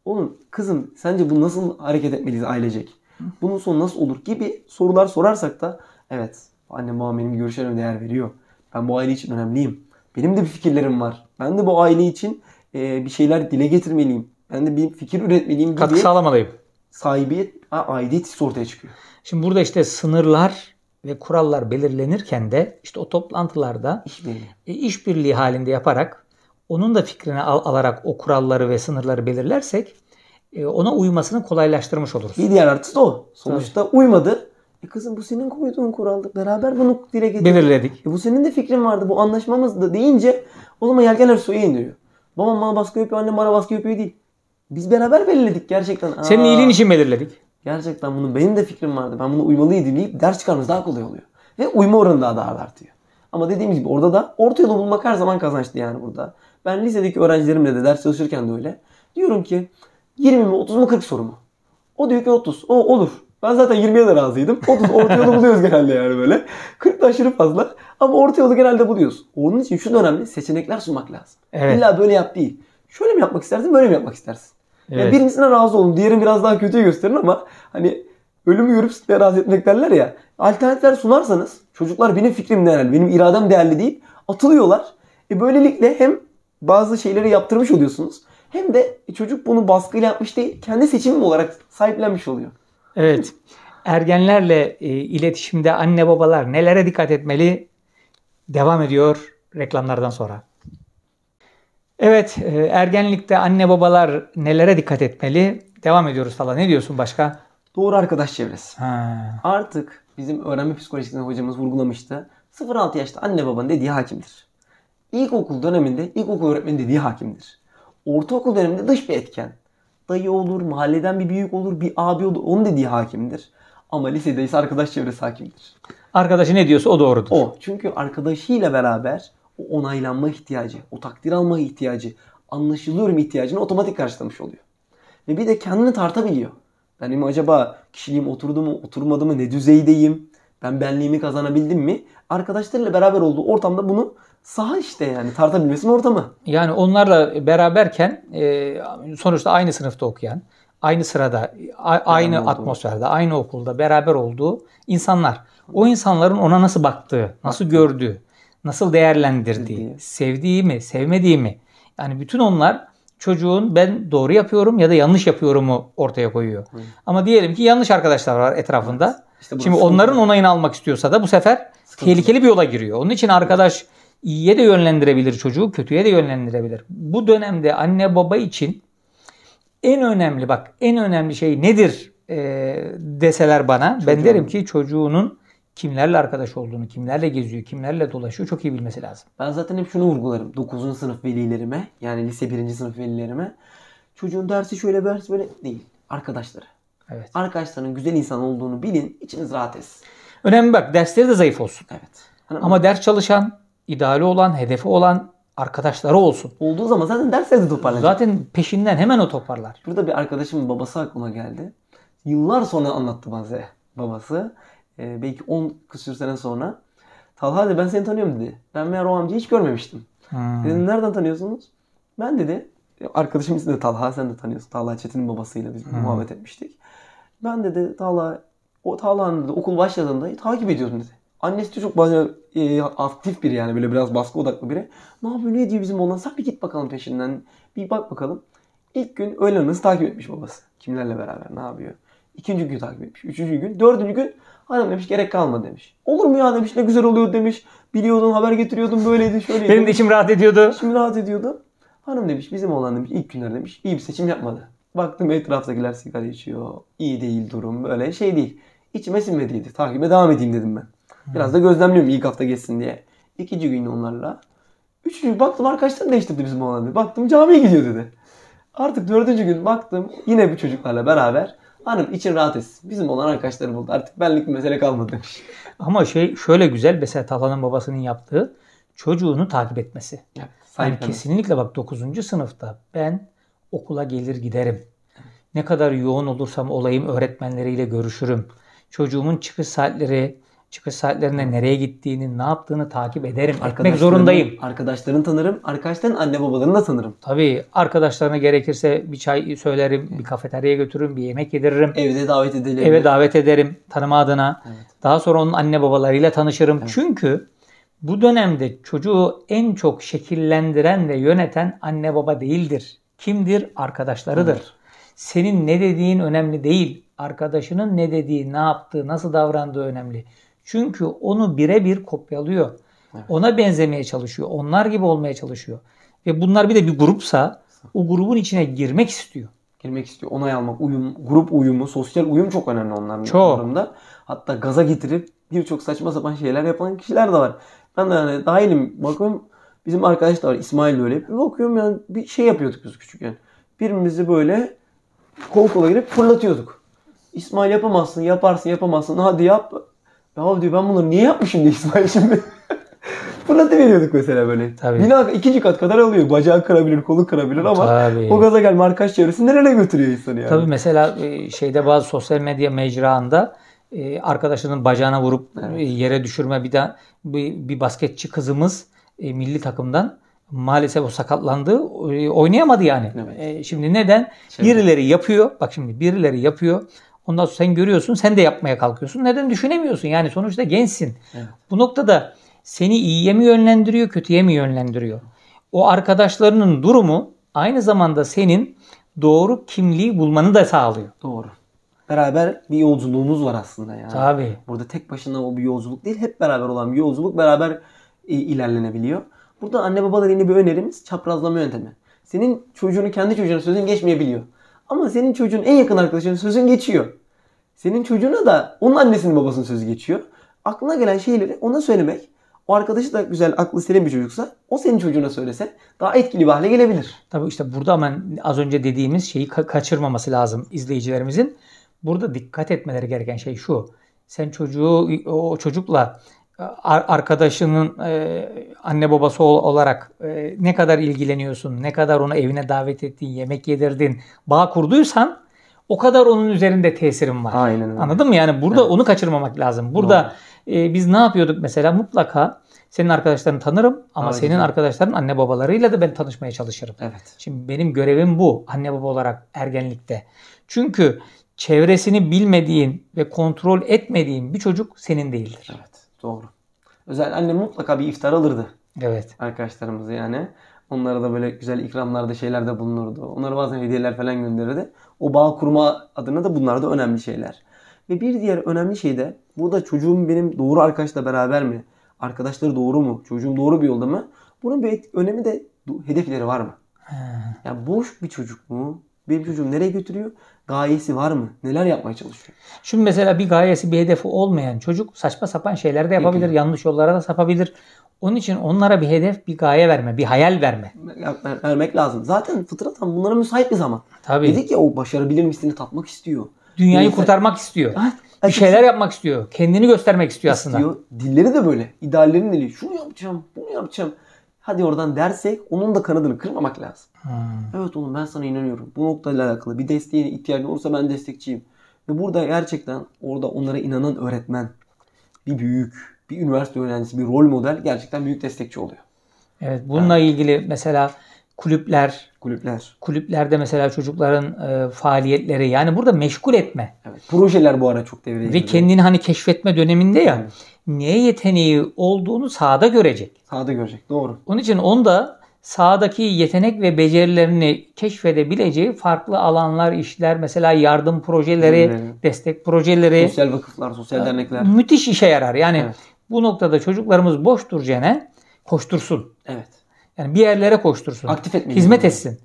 Oğlum kızım sence bu nasıl hareket etmeliyiz ailecek? Bunun sonu nasıl olur gibi sorular sorarsak da evet Annem babam benim görüşlerime değer veriyor. Ben bu aile için önemliyim. Benim de bir fikirlerim var. Ben de bu aile için e, bir şeyler dile getirmeliyim. Ben de bir fikir üretmeliyim. Katkı sağlamalıyım. Sahibiyet, ha, aidiyet hissi ortaya çıkıyor.
Şimdi burada işte sınırlar ve kurallar belirlenirken de işte o toplantılarda işbirliği, e, işbirliği halinde yaparak onun da fikrini al, alarak o kuralları ve sınırları belirlersek e, ona uymasını kolaylaştırmış oluruz. Bir diğer
artısı da o. Sonuçta Tabii. uymadı. E kızım bu senin koyduğun kuraldı. Beraber bunu dile getirdik. Belirledik. E bu senin de fikrin vardı. Bu anlaşmamız da deyince o zaman yelkenler suya indiriyor. Babam bana baskı yapıyor, annem bana baskı yapıyor değil. Biz beraber belirledik gerçekten. Aa, Senin iyiliğin için belirledik. Gerçekten bunun benim de fikrim vardı. Ben bunu uymalıydım deyip ders çıkarmamız daha kolay oluyor. Ve uyma oranı daha da artıyor. Ama dediğimiz gibi orada da orta yolu bulmak her zaman kazançlı yani burada. Ben lisedeki öğrencilerimle de ders çalışırken de öyle. Diyorum ki 20 mi 30 mu 40 soru mu? O diyor ki 30. O olur. Ben zaten 20'ye de razıydım. 30 orta yolu buluyoruz genelde yani böyle. 40 da aşırı fazla. Ama orta yolu genelde buluyoruz. Onun için şu dönemde seçenekler sunmak lazım. Evet. İlla böyle yap değil. Şöyle mi yapmak istersin böyle mi yapmak istersin? Evet. Yani birincisine razı olun. Diğerini biraz daha kötüye gösterin ama hani ölümü görüp size razı etmek derler ya. Alternatifler sunarsanız çocuklar benim fikrim değerli, benim iradem değerli deyip atılıyorlar. E böylelikle hem bazı şeyleri yaptırmış oluyorsunuz. Hem de e çocuk bunu baskıyla yapmış değil, kendi seçimim olarak sahiplenmiş oluyor.
Evet. Ergenlerle e, iletişimde anne babalar nelere dikkat etmeli? Devam ediyor reklamlardan sonra. Evet, e, ergenlikte anne babalar nelere dikkat etmeli? Devam ediyoruz falan. Ne diyorsun başka? Doğru arkadaş çevresi.
Ha. Artık bizim öğrenme psikolojisinden hocamız vurgulamıştı. 0-6 yaşta anne baban dediği hakimdir. İlkokul döneminde ilkokul öğretmeni dediği hakimdir. Ortaokul döneminde dış bir etken dayı olur, mahalleden bir büyük olur, bir abi olur. Onun dediği hakimdir. Ama lisede ise arkadaş çevresi hakimdir. Arkadaşı ne diyorsa o doğrudur. O. Çünkü arkadaşıyla beraber o onaylanma ihtiyacı, o takdir alma ihtiyacı, anlaşılıyorum ihtiyacını otomatik karşılamış oluyor. Ve bir de kendini tartabiliyor. Benim acaba kişiliğim oturdu mu, oturmadı mı, ne düzeydeyim? Ben benliğimi kazanabildim mi? Arkadaşlarıyla beraber olduğu ortamda bunu saha işte yani tartabilmesinin ortamı.
Yani onlarla beraberken e, sonuçta aynı sınıfta okuyan, aynı sırada, aynı yani atmosferde, aynı okulda beraber olduğu insanlar. O insanların ona nasıl baktığı, nasıl gördüğü, nasıl değerlendirdiği, Sevdiği. sevdiği mi, sevmediği mi? Yani bütün onlar çocuğun ben doğru yapıyorum ya da yanlış yapıyorumu ortaya koyuyor. Hı. Ama diyelim ki yanlış arkadaşlar var etrafında. Evet. İşte Şimdi onların onayını almak istiyorsa da bu sefer Sıkıntı. tehlikeli bir yola giriyor. Onun için arkadaş evet iyiye de yönlendirebilir çocuğu, kötüye de yönlendirebilir. Bu dönemde anne baba için en önemli bak en önemli şey nedir e, deseler bana Çocuğum. ben derim ki çocuğunun kimlerle arkadaş olduğunu, kimlerle geziyor, kimlerle dolaşıyor çok iyi bilmesi
lazım. Ben zaten hep şunu vurgularım 9. sınıf velilerime yani lise 1. sınıf velilerime çocuğun dersi şöyle ders böyle değil arkadaşları. Evet. Arkadaşlarının güzel insan olduğunu bilin içiniz rahat etsin. Önemli bak dersleri de zayıf olsun. Evet. Hani Ama ders çalışan,
ideali olan, hedefi olan arkadaşları olsun. Olduğu zaman zaten dersleri de toparlanacak. Zaten peşinden hemen
o toparlar. Burada bir arkadaşımın babası aklıma geldi. Yıllar sonra anlattı bize babası. Ee, belki 10 küsür sene sonra. Talha dedi ben seni tanıyorum dedi. Ben meğer o amcayı hiç görmemiştim. Hmm. Dedim nereden tanıyorsunuz? Ben dedi e, arkadaşım ismi de Talha sen de tanıyorsun. Talha Çetin'in babasıyla biz hmm. muhabbet etmiştik. Ben dedi Talha o Talha'nın okul başladığında takip ediyordum dedi. Annesi de çok bazen e, aktif biri yani böyle biraz baskı odaklı biri. Ne yapıyor ne diyor bizim oğlan sen bir git bakalım peşinden. Bir bak bakalım. İlk gün öğlen arası takip etmiş babası. Kimlerle beraber ne yapıyor. İkinci gün takip etmiş. Üçüncü gün. Dördüncü gün hanım demiş gerek kalmadı demiş. Olur mu ya demiş ne güzel oluyor demiş. Biliyordum haber getiriyordum böyleydi şöyleydi. Benim de içim rahat ediyordu. İçim rahat ediyordu. Hanım demiş bizim oğlan demiş ilk günler demiş iyi bir seçim yapmadı. Baktım etraftakiler sigara içiyor. İyi değil durum böyle şey değil. İçime sinmediydi. Takibe devam edeyim dedim ben. Biraz da gözlemliyorum ilk hafta geçsin diye. İkinci gün onlarla. Üçüncü gün baktım arkadaşlar değiştirdi bizim oğlan dedi. Baktım camiye gidiyor dedi. Artık dördüncü gün baktım yine bu çocuklarla beraber. Hanım için rahat etsin. Bizim olan arkadaşları buldu. Artık benlik bir mesele kalmadı demiş. Ama şey şöyle güzel mesela Talha'nın babasının yaptığı
çocuğunu takip etmesi. Evet, yani kesinlikle bak 9. sınıfta ben okula gelir giderim. Ne kadar yoğun olursam olayım öğretmenleriyle görüşürüm. Çocuğumun çıkış saatleri, çıkış saatlerinde nereye gittiğini, ne yaptığını takip ederim. Etmek zorundayım.
Arkadaşlarını tanırım. Arkadaşların anne babalarını da tanırım.
Tabii. Arkadaşlarına gerekirse bir çay söylerim, bir kafeteryaya götürürüm, bir yemek yediririm. Evde davet edelim. Eve
davet ederim
tanıma adına. Evet. Daha sonra onun anne babalarıyla tanışırım. Evet. Çünkü bu dönemde çocuğu en çok şekillendiren ve yöneten anne baba değildir. Kimdir? Arkadaşlarıdır. Evet. Senin ne dediğin önemli değil. Arkadaşının ne dediği, ne yaptığı, nasıl davrandığı önemli. Çünkü onu birebir kopyalıyor. Evet. Ona benzemeye çalışıyor. Onlar gibi olmaya çalışıyor. Ve bunlar bir de bir grupsa o grubun içine girmek
istiyor. Girmek istiyor. Onay almak, uyum, grup uyumu, sosyal uyum çok önemli onların çok. durumda. Hatta gaza getirip birçok saçma sapan şeyler yapan kişiler de var. Ben de yani dahilim. Bakıyorum bizim arkadaş da var İsmail de öyle. Bir bakıyorum yani bir şey yapıyorduk biz küçükken. Birimizi böyle kol kola girip fırlatıyorduk. İsmail yapamazsın, yaparsın, yapamazsın. Hadi yap. Ya diyor ben bunları niye yapmışım diye İsmail şimdi. Fırlatı veriyorduk mesela böyle. Tabii. Bina ikinci kat kadar alıyor. Bacağı kırabilir, kolu kırabilir ama Tabii. o gaza gel markaj çevresi nereye götürüyor insanı yani. Tabii
mesela e, şeyde bazı sosyal medya mecraında e, arkadaşının bacağına vurup e, evet. yere düşürme bir de bir basketçi kızımız milli takımdan maalesef o sakatlandı. Oynayamadı yani. Evet. Şimdi neden? Şimdi. Şey- birileri yapıyor. Bak şimdi birileri yapıyor. Ondan sonra sen görüyorsun, sen de yapmaya kalkıyorsun. Neden düşünemiyorsun? Yani sonuçta gençsin. Evet. Bu noktada seni iyiye mi yönlendiriyor, kötüye mi yönlendiriyor? O arkadaşlarının durumu aynı zamanda senin
doğru kimliği bulmanı da sağlıyor. Doğru. Beraber bir yolculuğumuz var aslında yani. Tabii. Burada tek başına o bir yolculuk değil, hep beraber olan bir yolculuk beraber e, ilerlenebiliyor. Burada anne babaların yine bir önerimiz çaprazlama yöntemi. Senin çocuğunu kendi çocuğuna sözün geçmeyebiliyor. Ama senin çocuğun en yakın arkadaşının sözün geçiyor. Senin çocuğuna da onun annesinin babasının sözü geçiyor. Aklına gelen şeyleri ona söylemek o arkadaşı da güzel, aklı senin bir çocuksa o senin çocuğuna söylese daha etkili bir hale gelebilir. Tabii işte burada hemen az önce
dediğimiz şeyi ka- kaçırmaması lazım izleyicilerimizin. Burada dikkat etmeleri gereken şey şu. Sen çocuğu o çocukla e, arkadaşının e, anne babası olarak e, ne kadar ilgileniyorsun, ne kadar onu evine davet ettin, yemek yedirdin, bağ kurduysan o kadar onun üzerinde tesirim var. Aynen öyle. Anladın mı? Yani burada evet. onu kaçırmamak lazım. Burada e, biz ne yapıyorduk mesela? Mutlaka senin arkadaşlarını tanırım ama Aynen. senin arkadaşların anne babalarıyla da ben tanışmaya çalışırım. Evet. Şimdi benim görevim bu anne baba olarak ergenlikte. Çünkü çevresini bilmediğin ve kontrol etmediğin bir çocuk senin değildir. Evet.
Doğru. Özel annem mutlaka bir iftar alırdı. Evet. Arkadaşlarımız yani. Onlara da böyle güzel ikramlarda şeyler de bulunurdu. Onlara bazen hediyeler falan gönderirdi. O bağ kurma adına da bunlar da önemli şeyler. Ve bir diğer önemli şey de bu da çocuğum benim doğru arkadaşla beraber mi? Arkadaşları doğru mu? Çocuğum doğru bir yolda mı? Bunun bir önemi de hedefleri var mı? yani boş bir çocuk mu? Benim çocuğum nereye götürüyor? Gayesi var mı? Neler yapmaya çalışıyor? Şimdi mesela bir gayesi,
bir hedefi olmayan çocuk saçma sapan şeyler de yapabilir. Peki. Yanlış yollara da sapabilir. Onun için onlara
bir hedef, bir gaye verme, bir hayal verme. Ver, vermek lazım. Zaten fıtratan bunlara müsait bir zaman. Tabii. Dedik ya o başarabilir misini tatmak istiyor. Dünyayı Neyse. kurtarmak istiyor. Bir şeyler yapmak
istiyor. Kendini göstermek istiyor, istiyor. aslında. Dilleri de böyle.
İdeallerin dili. Şunu yapacağım, bunu yapacağım. Hadi oradan dersek onun da kanadını kırmamak lazım. Hmm. Evet oğlum ben sana inanıyorum. Bu noktayla alakalı bir desteğe ihtiyacın olursa ben destekçiyim. Ve burada gerçekten orada onlara inanan öğretmen, bir büyük, bir üniversite öğrencisi, bir rol model gerçekten büyük destekçi oluyor.
Evet bununla yani. ilgili mesela kulüpler, kulüpler, kulüplerde mesela çocukların e, faaliyetleri yani burada meşgul etme. Evet, projeler bu ara çok devreye giriyor. Ve kendini hani keşfetme döneminde ya. Evet. Neye yeteneği olduğunu sahada görecek. Sahada görecek doğru. Onun için onda sahadaki yetenek ve becerilerini keşfedebileceği farklı alanlar, işler mesela yardım projeleri, evet. destek projeleri. Sosyal vakıflar,
sosyal ee, dernekler.
Müthiş işe yarar. Yani evet. bu noktada çocuklarımız boş duracağına koştursun. Evet. Yani bir yerlere koştursun. Aktif etmeli. Hizmet etsin.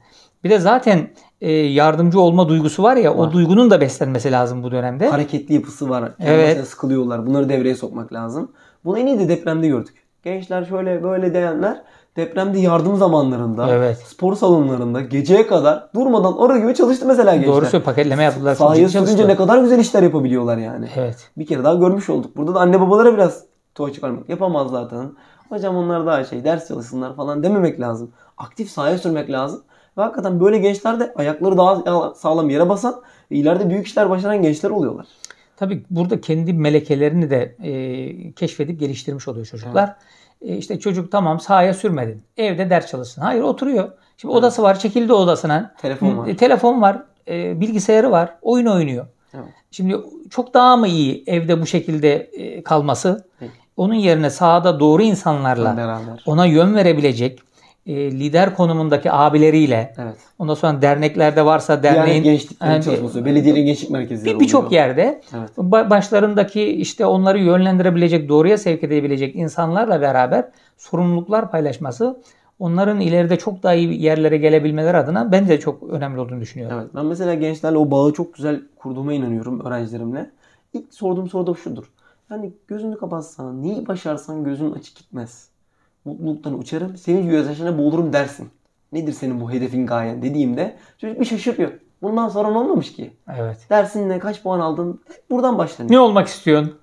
Bir de zaten e,
yardımcı olma duygusu var ya var. o duygunun da beslenmesi lazım bu dönemde. Hareketli yapısı var. Evet. Sıkılıyorlar. Bunları devreye sokmak lazım. Bunu en iyi de depremde gördük. Gençler şöyle böyle diyenler depremde yardım zamanlarında, evet. spor salonlarında geceye kadar durmadan orada gibi çalıştı mesela gençler. Doğru söylüyor paketleme yaptılar. Sahaya sürünce ne kadar güzel işler yapabiliyorlar yani. Evet. Bir kere daha görmüş olduk. Burada da anne babalara biraz tuğa çıkarmak yapamaz zaten. Hocam onlar daha şey ders çalışsınlar falan dememek lazım. Aktif sahaya sürmek lazım. Ve hakikaten böyle gençler de ayakları daha sağlam yere basan ve ileride büyük işler başaran gençler oluyorlar. Tabii burada kendi
melekelerini de e, keşfedip geliştirmiş oluyor çocuklar. Evet. E, işte çocuk tamam sahaya sürmedin. Evde ders çalışsın. Hayır oturuyor. Şimdi evet. odası var çekildi odasına. Telefon var. E, telefon var. E, bilgisayarı var. Oyun oynuyor. Evet. Şimdi çok daha mı iyi evde bu şekilde e, kalması? Peki. Onun yerine sahada doğru insanlarla Beraber. ona yön verebilecek e, lider konumundaki abileriyle evet. ondan sonra derneklerde
varsa derneğin yani gençlik yani, çalışması, belediyenin gençlik merkezleri birçok yerde
evet. başlarındaki işte onları yönlendirebilecek, doğruya sevk edebilecek insanlarla beraber sorumluluklar paylaşması onların ileride çok daha iyi yerlere gelebilmeleri adına ben de çok önemli olduğunu
düşünüyorum. Evet. Ben mesela gençlerle o bağı çok güzel kurduğuma inanıyorum öğrencilerimle. İlk sorduğum soru da şudur. Yani gözünü kapatsan, neyi başarsan gözün açık gitmez. Mutluluktan uçarım, sevinç gözyaşlarına boğulurum dersin. Nedir senin bu hedefin gayen dediğimde çocuk bir şaşırıyor. Bundan sonra ne olmamış ki? Evet. Dersinle kaç puan aldın? Buradan başlanıyor. Ne olmak istiyorsun?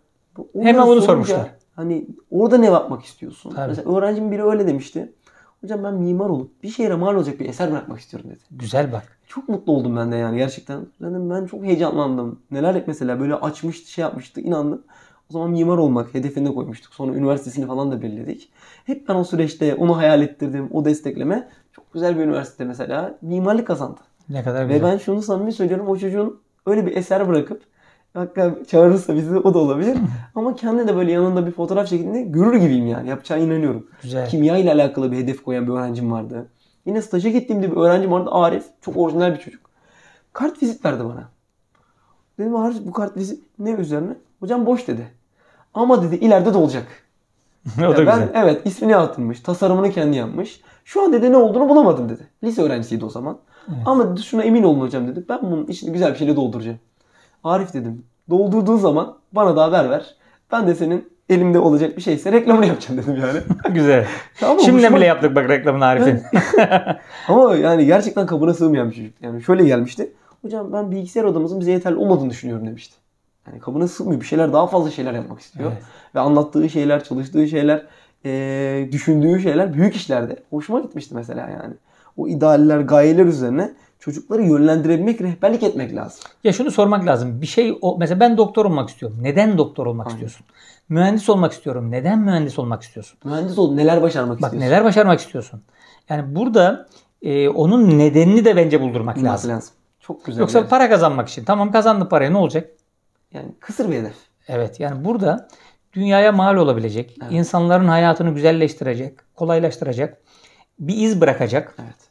Ondan Hemen bunu sormuşlar. Hani orada ne yapmak istiyorsun? Tabii. Mesela öğrencim biri öyle demişti. Hocam ben mimar olup bir şehre mal olacak bir eser bırakmak istiyorum dedi. Güzel bak. Çok mutlu oldum ben de yani gerçekten. Dedim ben çok heyecanlandım. Neler mesela böyle açmıştı şey yapmıştı inandım. O zaman mimar olmak hedefinde koymuştuk. Sonra üniversitesini falan da belirledik. Hep ben o süreçte onu hayal ettirdim, o destekleme. Çok güzel bir üniversite mesela mimarlık kazandı. Ne kadar güzel. Ve ben şunu samimi söylüyorum o çocuğun öyle bir eser bırakıp Hatta çağırırsa bizi o da olabilir. Ama kendi de böyle yanında bir fotoğraf şeklinde görür gibiyim yani. Yapacağına inanıyorum. Güzel. Kimya ile alakalı bir hedef koyan bir öğrencim vardı. Yine staja gittiğimde bir öğrencim vardı Arif. Çok orijinal bir çocuk. Kart vizit verdi bana. Dedim Arif bu kart vizit ne üzerine? Hocam boş dedi. Ama dedi ileride de olacak. o da ben, güzel. Evet ismini attırmış. Tasarımını kendi yapmış. Şu an dedi ne olduğunu bulamadım dedi. Lise öğrencisiydi o zaman. Evet. Ama dedi şuna emin olun hocam dedi. Ben bunun içini güzel bir şeyle dolduracağım. Arif dedim. Doldurduğun zaman bana da haber ver. Ben de senin elimde olacak bir şeyse reklamını yapacağım dedim yani. Güzel. Tamam, Şimdi bile yaptık bak reklamını Arif'in. Ama yani gerçekten kabına sığmayan bir çocuk. Yani şöyle gelmişti. Hocam ben bilgisayar odamızın bize yeterli olmadığını düşünüyorum demişti. Yani kabına sığmıyor. Bir şeyler daha fazla şeyler yapmak istiyor. Evet. Ve anlattığı şeyler, çalıştığı şeyler, e, düşündüğü şeyler büyük işlerde. Hoşuma gitmişti mesela yani. O idealler, gayeler üzerine çocukları yönlendirebilmek, rehberlik etmek lazım.
Ya şunu sormak lazım. Bir şey o mesela ben doktor olmak istiyorum. Neden doktor olmak Aynen. istiyorsun? Mühendis olmak istiyorum. Neden mühendis olmak istiyorsun? Mühendis ol neler başarmak Bak, istiyorsun? Bak neler başarmak istiyorsun? Yani burada e, onun nedenini de bence buldurmak lazım. lazım. Çok güzel. Yoksa yani. para kazanmak için. Tamam kazandı parayı ne olacak? Yani kısır bir hedef. Evet yani burada dünyaya mal olabilecek, evet. insanların hayatını güzelleştirecek, kolaylaştıracak, bir iz bırakacak. Evet.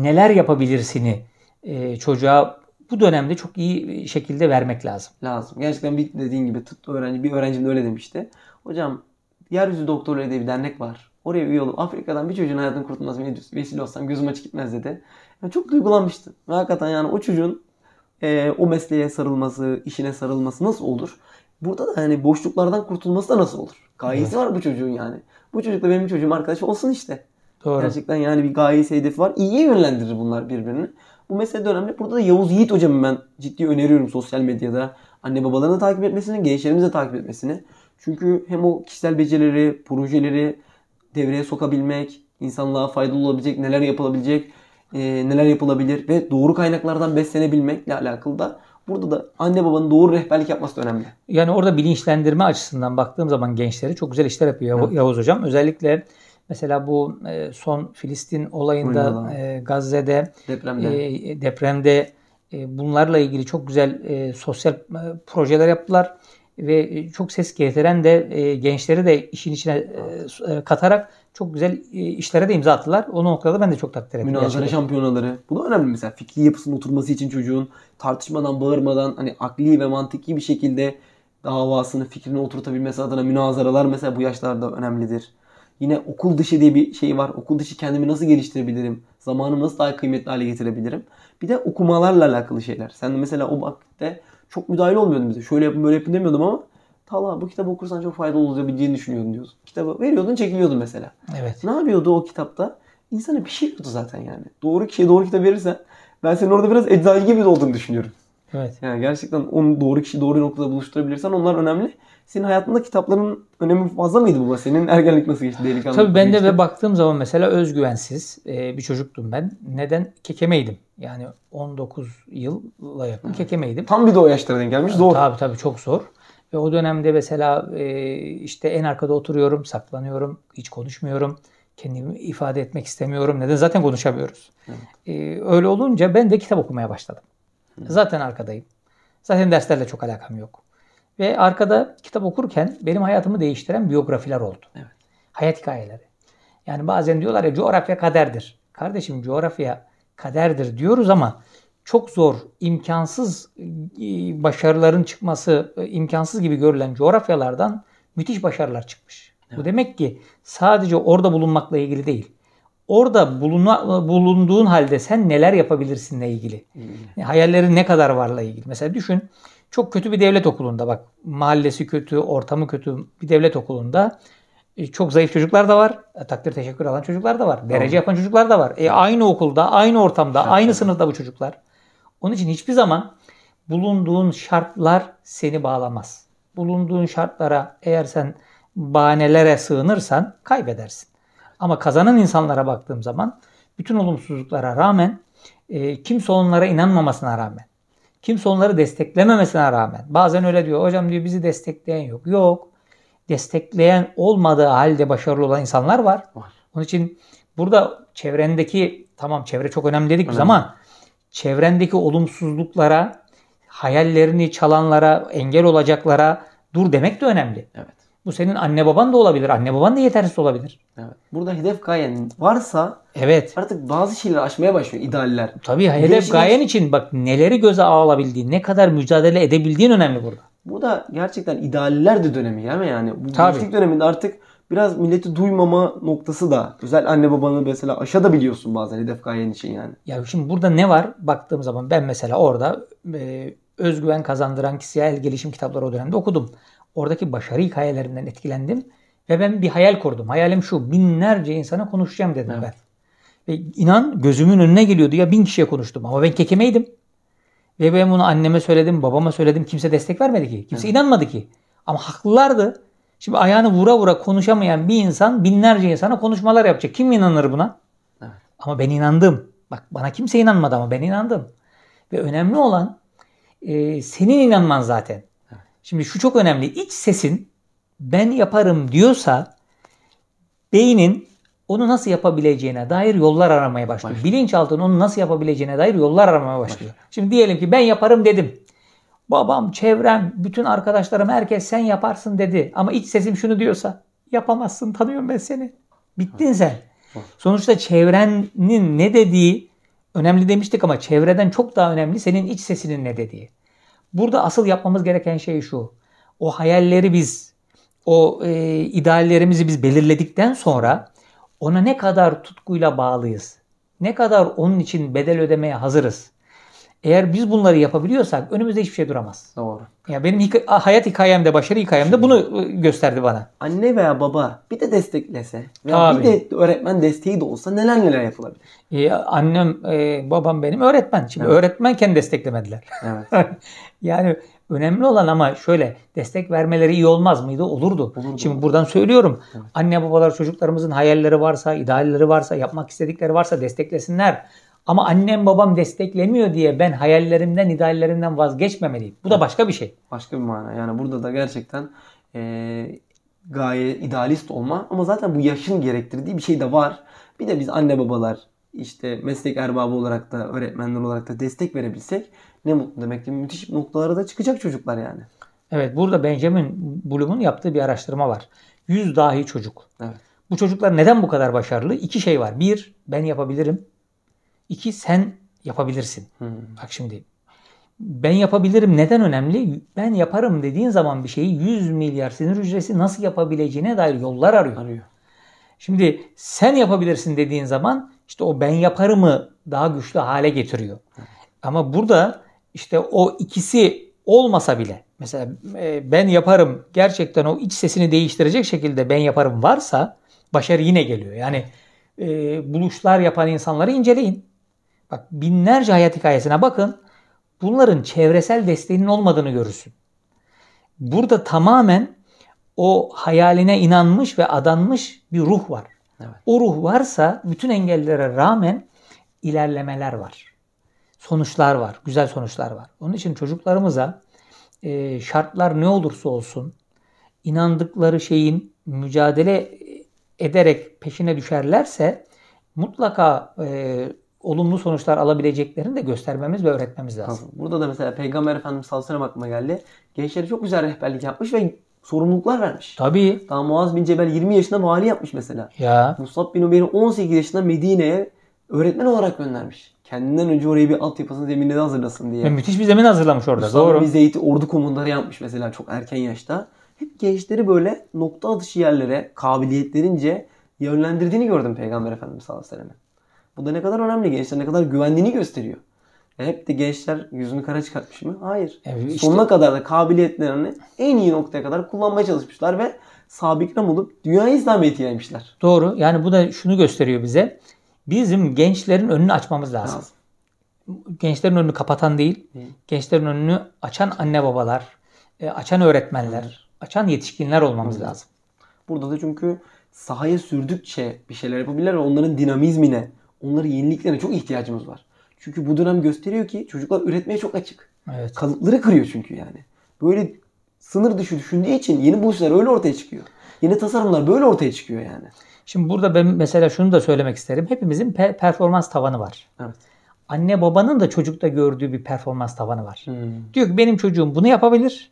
Neler yapabilirsini e, çocuğa
bu dönemde çok iyi şekilde vermek lazım. Lazım. Gerçekten bir dediğin gibi tuttu öğrenci bir öğrencim de öyle demişti. Hocam yeryüzü doktorları diye bir dernek var. Oraya üye olup Afrika'dan bir çocuğun hayatını kurtulmasına vesile olsam gözüm açık gitmez dedi. Yani çok duygulanmıştım. hakikaten yani o çocuğun e, o mesleğe sarılması, işine sarılması nasıl olur? Burada da hani boşluklardan kurtulması da nasıl olur? Gayesi evet. var bu çocuğun yani. Bu çocukla benim çocuğum arkadaş olsun işte. Doğru. Gerçekten yani bir gayesi hedefi var. İyiye yönlendirir bunlar birbirini. Bu mesele önemli. Burada da Yavuz Yiğit hocamı ben ciddi öneriyorum sosyal medyada. Anne babalarını takip etmesini, gençlerimizi de takip etmesini. Çünkü hem o kişisel becerileri, projeleri devreye sokabilmek, insanlığa faydalı olabilecek, neler yapılabilecek e, neler yapılabilir ve doğru kaynaklardan beslenebilmekle alakalı da burada da anne babanın doğru rehberlik yapması da önemli.
Yani orada bilinçlendirme açısından baktığım zaman gençleri çok güzel işler yapıyor evet. Yavuz Hocam. Özellikle Mesela bu e, son Filistin olayında e, Gazze'de depremde, e, depremde e, bunlarla ilgili çok güzel e, sosyal e, projeler yaptılar ve e, çok ses getiren de e, gençleri de işin içine e, katarak çok güzel e, işlere de imza attılar. O noktada ben de çok takdir ettim. Münazara
şampiyonaları. Bu da önemli mesela. Fikri yapısının oturması için çocuğun tartışmadan, bağırmadan hani akli ve mantıki bir şekilde davasını, fikrini oturtabilmesi adına münazaralar mesela bu yaşlarda önemlidir. Yine okul dışı diye bir şey var. Okul dışı kendimi nasıl geliştirebilirim? Zamanımı nasıl daha kıymetli hale getirebilirim? Bir de okumalarla alakalı şeyler. Sen de mesela o vakitte çok müdahil olmuyordun bize. Şöyle yapın böyle yapın demiyordum ama Tala bu kitabı okursan çok faydalı olabileceğini düşünüyordun diyorsun. Kitabı veriyordun çekiliyordun mesela. Evet. Ne yapıyordu o kitapta? İnsana pişiriyordu zaten yani. Doğru kişiye doğru kitap verirsen ben senin orada biraz eczacı gibi de olduğunu düşünüyorum. Evet. Yani gerçekten onu doğru kişi doğru noktada buluşturabilirsen onlar önemli. Senin hayatında kitapların önemi fazla mıydı bu Senin ergenlik nasıl geçti? Delikanlı Tabii ben de ve
baktığım zaman mesela özgüvensiz e, bir çocuktum ben. Neden? Kekemeydim.
Yani 19
yılla yakın kekemeydim. Tam bir de o yaşlara denk gelmiş. Zor. Tabii tabii çok zor. Ve o dönemde mesela e, işte en arkada oturuyorum, saklanıyorum, hiç konuşmuyorum. Kendimi ifade etmek istemiyorum. Neden? Zaten konuşamıyoruz. Evet. E, öyle olunca ben de kitap okumaya başladım. Hı. Zaten arkadayım. Zaten derslerle çok alakam yok. Ve arkada kitap okurken benim hayatımı değiştiren biyografiler oldu. Evet. Hayat hikayeleri. Yani bazen diyorlar ya coğrafya kaderdir. Kardeşim coğrafya kaderdir diyoruz ama çok zor, imkansız e, başarıların çıkması e, imkansız gibi görülen coğrafyalardan müthiş başarılar çıkmış. Evet. Bu demek ki sadece orada bulunmakla ilgili değil. Orada buluna, e, bulunduğun halde sen neler yapabilirsinle ilgili. Hmm. Hayallerin ne kadar varla ilgili. Mesela düşün çok kötü bir devlet okulunda bak mahallesi kötü, ortamı kötü bir devlet okulunda çok zayıf çocuklar da var. Takdir teşekkür alan çocuklar da var. Derece Doğru. yapan çocuklar da var. E aynı okulda, aynı ortamda, Şart aynı sınıfta bu çocuklar. Onun için hiçbir zaman bulunduğun şartlar seni bağlamaz. Bulunduğun şartlara eğer sen bahanelere sığınırsan kaybedersin. Ama kazanan insanlara baktığım zaman bütün olumsuzluklara rağmen e, kimse onlara inanmamasına rağmen, kimse onları desteklememesine rağmen. Bazen öyle diyor hocam diyor bizi destekleyen yok. Yok. Destekleyen olmadığı halde başarılı olan insanlar var. var. Onun için burada çevrendeki tamam çevre çok önemli dedik önemli. zaman çevrendeki olumsuzluklara, hayallerini çalanlara, engel olacaklara dur demek de önemli. Evet. Bu senin anne baban da olabilir. Anne baban da yetersiz olabilir.
Evet. Burada hedef gayen varsa evet. artık bazı şeyleri aşmaya başlıyor idealler. Tabii hedef Gelişim gayen için bak neleri göze
alabildiğin, ne kadar mücadele edebildiğin önemli burada.
Burada gerçekten idealler de dönemi yani yani bu Tabii. gençlik döneminde artık biraz milleti duymama noktası da güzel anne babanı mesela aşağıda biliyorsun bazen hedef gayen için yani.
Ya şimdi burada ne var baktığım zaman ben mesela orada e, özgüven kazandıran kişisel gelişim kitapları o dönemde okudum. Oradaki başarı hikayelerinden etkilendim ve ben bir hayal kurdum. Hayalim şu binlerce insana konuşacağım dedim evet. ben. Ve inan gözümün önüne geliyordu ya bin kişiye konuştum ama ben kekemeydim. Ve ben bunu anneme söyledim, babama söyledim. Kimse destek vermedi ki. Kimse evet. inanmadı ki. Ama haklılardı. Şimdi ayağını vura vura konuşamayan bir insan binlerce insana konuşmalar yapacak. Kim inanır buna? Evet. Ama ben inandım. Bak bana kimse inanmadı ama ben inandım. Ve önemli olan e, senin inanman zaten. Evet. Şimdi şu çok önemli. İç sesin ben yaparım diyorsa beynin onu nasıl yapabileceğine dair yollar aramaya başlıyor. başlıyor. Bilinçaltının onu nasıl yapabileceğine dair yollar aramaya başlıyor. başlıyor. Şimdi diyelim ki ben yaparım dedim babam, çevrem, bütün arkadaşlarım herkes sen yaparsın dedi. Ama iç sesim şunu diyorsa yapamazsın tanıyorum ben seni. Bittin sen. Sonuçta çevrenin ne dediği önemli demiştik ama çevreden çok daha önemli senin iç sesinin ne dediği. Burada asıl yapmamız gereken şey şu. O hayalleri biz, o e, ideallerimizi biz belirledikten sonra ona ne kadar tutkuyla bağlıyız? Ne kadar onun için bedel ödemeye hazırız? Eğer biz bunları yapabiliyorsak önümüzde hiçbir şey duramaz. Doğru. Ya benim hika- hayat hikayemde, başarı hikayemde bunu ıı, gösterdi bana.
Anne veya baba bir de desteklese ya Abi. bir de öğretmen desteği de olsa neler neler yapılabilir. Ee, annem, e, babam benim öğretmen. Şimdi evet. öğretmenken
desteklemediler. Evet. yani önemli olan ama şöyle destek vermeleri iyi olmaz mıydı? Olurdu. Olurdu. Şimdi buradan söylüyorum. Evet. Anne babalar çocuklarımızın hayalleri varsa, idealleri varsa, yapmak istedikleri varsa desteklesinler. Ama annem babam desteklemiyor diye ben
hayallerimden, ideallerimden vazgeçmemeliyim. Bu da başka bir şey. Başka bir mana. Yani burada da gerçekten e, gaye idealist olma ama zaten bu yaşın gerektirdiği bir şey de var. Bir de biz anne babalar işte meslek erbabı olarak da öğretmenler olarak da destek verebilsek ne mutlu demek ki müthiş noktalara da çıkacak çocuklar yani.
Evet burada Benjamin Bloom'un yaptığı bir araştırma var. Yüz dahi çocuk. Evet. Bu çocuklar neden bu kadar başarılı? İki şey var. Bir, ben yapabilirim. İki sen yapabilirsin. Hmm. Bak şimdi ben yapabilirim neden önemli? Ben yaparım dediğin zaman bir şeyi 100 milyar sinir hücresi nasıl yapabileceğine dair yollar arıyor. arıyor. Şimdi sen yapabilirsin dediğin zaman işte o ben yaparımı daha güçlü hale getiriyor. Hmm. Ama burada işte o ikisi olmasa bile mesela e, ben yaparım gerçekten o iç sesini değiştirecek şekilde ben yaparım varsa başarı yine geliyor. Yani e, buluşlar yapan insanları inceleyin. Bak binlerce hayat hikayesine bakın. Bunların çevresel desteğinin olmadığını görürsün. Burada tamamen o hayaline inanmış ve adanmış bir ruh var. Evet. O ruh varsa bütün engellere rağmen ilerlemeler var. Sonuçlar var. Güzel sonuçlar var. Onun için çocuklarımıza e, şartlar ne olursa olsun inandıkları şeyin mücadele ederek peşine düşerlerse mutlaka e, olumlu sonuçlar alabileceklerini de göstermemiz ve öğretmemiz lazım.
Burada da mesela Peygamber Efendimiz sallallahu aleyhi ve sellem geldi. Gençlere çok güzel rehberlik yapmış ve sorumluluklar vermiş. Tabii. Daha Muaz bin Cebel 20 yaşında vali yapmış mesela. Ya. Musab bin Umeyr'i 18 yaşında Medine'ye öğretmen olarak göndermiş. Kendinden önce orayı bir altyapısını zeminini hazırlasın diye. Ve müthiş bir zemin
hazırlamış orada. Mustafa Doğru. Bir
Zeyd'i ordu komutanı yapmış mesela çok erken yaşta. Hep gençleri böyle nokta atışı yerlere kabiliyetlerince yönlendirdiğini gördüm Peygamber Efendimiz sallallahu aleyhi ve sellem'e. Bu da ne kadar önemli gençler ne kadar güvendiğini gösteriyor. E, hep de gençler yüzünü kara çıkartmış mı? Hayır. Evet, işte. Sonuna kadar da kabiliyetlerini en iyi noktaya kadar kullanmaya çalışmışlar ve sabikram olup dünya İslamiyet'i yaymışlar.
Doğru. Yani bu da şunu gösteriyor bize. Bizim gençlerin önünü açmamız lazım. lazım. Gençlerin önünü kapatan değil, Hı. gençlerin önünü açan anne babalar, e, açan öğretmenler, Hı. açan yetişkinler olmamız Hı. lazım.
Burada da çünkü sahaya sürdükçe bir şeyler yapabilirler ve onların dinamizmine, Onların yeniliklerine çok ihtiyacımız var. Çünkü bu dönem gösteriyor ki çocuklar üretmeye çok açık. Evet. Kalıpları kırıyor çünkü yani. Böyle sınır dışı düşündüğü için yeni buluşlar öyle ortaya çıkıyor. Yeni tasarımlar böyle ortaya çıkıyor yani. Şimdi burada ben mesela şunu
da söylemek isterim. Hepimizin pe- performans tavanı var. Evet. Anne babanın da çocukta gördüğü bir performans tavanı var. Hmm. Diyor ki benim çocuğum bunu yapabilir,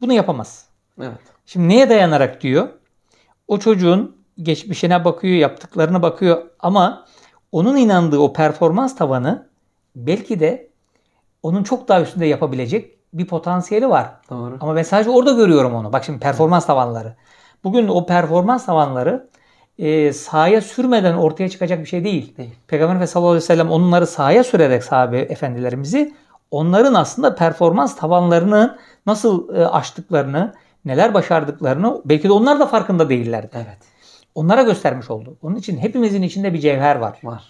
bunu yapamaz. Evet. Şimdi neye dayanarak diyor? O çocuğun geçmişine bakıyor, yaptıklarına bakıyor ama onun inandığı o performans tavanı belki de onun çok daha üstünde yapabilecek bir potansiyeli var. Doğru. Ama ben sadece orada görüyorum onu. Bak şimdi performans tavanları. Bugün o performans tavanları e, sahaya sürmeden ortaya çıkacak bir şey değil. değil. Peygamber Efendimiz sallallahu aleyhi ve sellem onları sahaya sürerek sahabe efendilerimizi onların aslında performans tavanlarını nasıl e, aştıklarını, neler başardıklarını belki de onlar da farkında değillerdi. Evet onlara göstermiş oldu. Onun için hepimizin içinde bir cevher var. var.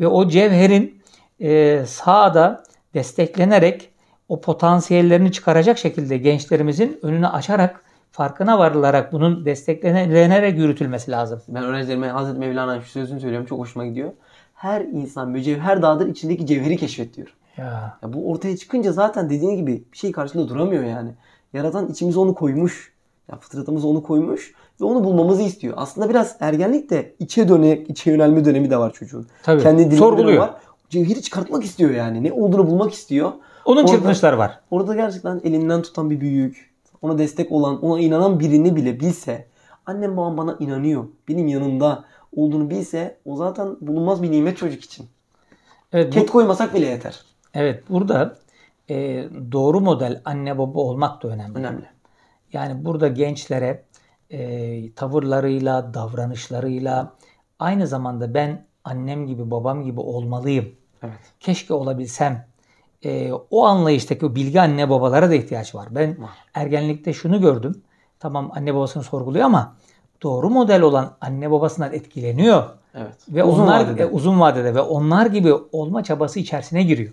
Ve o cevherin e, sahada desteklenerek o potansiyellerini çıkaracak şekilde gençlerimizin önünü açarak
farkına varılarak bunun desteklenerek yürütülmesi lazım. Ben öğrencilerime Hazreti Mevlana'nın şu sözünü söylüyorum çok hoşuma gidiyor. Her insan mücevher dağdır içindeki cevheri keşfet diyor. Ya. ya bu ortaya çıkınca zaten dediğin gibi bir şey karşısında duramıyor yani. Yaratan içimize onu koymuş. Ya fıtratımız onu koymuş ve onu bulmamızı istiyor. Aslında biraz ergenlik de içe dönük, içe yönelme dönemi de var çocuğun. Tabii. Kendi sorguluyor. Var. Cevheri çıkartmak istiyor yani. Ne olduğunu bulmak istiyor. Onun orada, çırpınışları var. Orada gerçekten elinden tutan bir büyük, ona destek olan, ona inanan birini bile bilse, annem babam bana inanıyor, benim yanında olduğunu bilse o zaten bulunmaz bir nimet çocuk için. Evet, Ket bu, koymasak bile yeter.
Evet burada e, doğru model anne baba olmak da önemli. Önemli. Yani burada gençlere e, tavırlarıyla, davranışlarıyla aynı zamanda ben annem gibi, babam gibi olmalıyım. Evet. Keşke olabilsem. E, o anlayıştaki o bilgi anne babalara da ihtiyaç var. Ben var. ergenlikte şunu gördüm. Tamam anne babasını sorguluyor ama doğru model olan anne babasından etkileniyor.
Evet. Ve uzun onlar vadede. E,
uzun vadede ve onlar gibi olma çabası içerisine giriyor.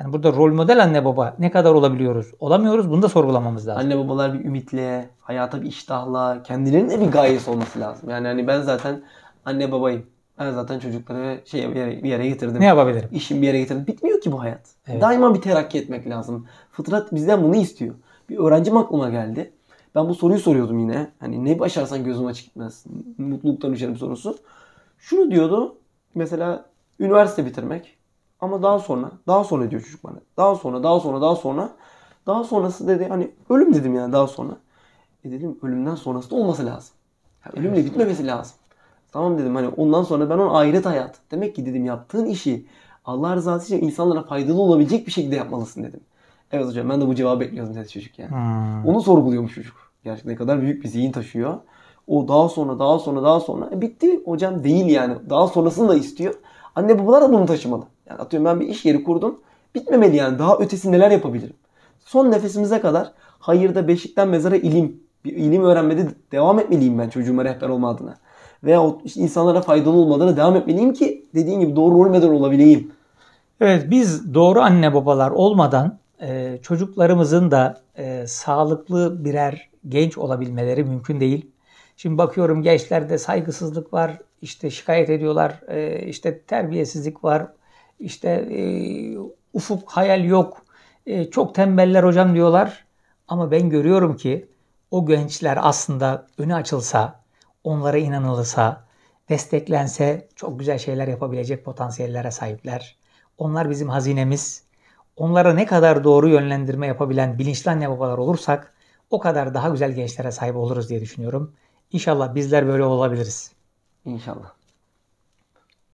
Yani
burada rol model anne baba ne kadar olabiliyoruz? Olamıyoruz. Bunu da sorgulamamız lazım. Anne babalar bir ümitle, hayata bir iştahla, kendilerinin de bir gayesi olması lazım. Yani hani ben zaten anne babayım. Ben zaten çocukları şey bir yere, bir yere getirdim. Ne yapabilirim? İşim bir yere getirdim. Bitmiyor ki bu hayat. Evet. Daima bir terakki etmek lazım. Fıtrat bizden bunu istiyor. Bir öğrencim aklıma geldi. Ben bu soruyu soruyordum yine. Hani ne başarsan gözüm açık gitmez. Mutluluktan düşerim sorusu. Şunu diyordu. Mesela üniversite bitirmek ama daha sonra, daha sonra diyor çocuk bana. Daha sonra, daha sonra, daha sonra. Daha sonrası dedi hani ölüm dedim yani daha sonra. E dedim ölümden sonrası da olması lazım. Yani ölümle bitmemesi lazım. Tamam dedim hani ondan sonra ben onu ahiret hayat. Demek ki dedim yaptığın işi Allah rızası için insanlara faydalı olabilecek bir şekilde yapmalısın dedim. Evet hocam ben de bu cevabı bekliyordum dedi çocuk yani. Hmm. Onu sorguluyormuş çocuk. Gerçekten ne kadar büyük bir zihin taşıyor. O daha sonra daha sonra daha sonra e bitti hocam değil yani. Daha sonrasını da istiyor. Anne babalar da bunu taşımalı. Yani atıyorum ben bir iş yeri kurdum. Bitmemeli yani. Daha ötesi neler yapabilirim? Son nefesimize kadar hayırda beşikten mezara ilim. Bir ilim öğrenmede devam etmeliyim ben çocuğuma rehber olma adına. Veya işte insanlara faydalı olmadığına devam etmeliyim ki dediğin gibi doğru rol model olabileyim. Evet biz doğru anne babalar
olmadan e, çocuklarımızın da e, sağlıklı birer genç olabilmeleri mümkün değil. Şimdi bakıyorum gençlerde saygısızlık var, işte şikayet ediyorlar, e, işte terbiyesizlik var, işte e, ufuk hayal yok, e, çok tembeller hocam diyorlar. Ama ben görüyorum ki o gençler aslında önü açılsa, onlara inanılırsa, desteklense çok güzel şeyler yapabilecek potansiyellere sahipler. Onlar bizim hazinemiz. Onlara ne kadar doğru yönlendirme yapabilen bilinçli anne babalar olursak o kadar daha güzel gençlere sahip oluruz diye düşünüyorum. İnşallah bizler böyle olabiliriz. İnşallah.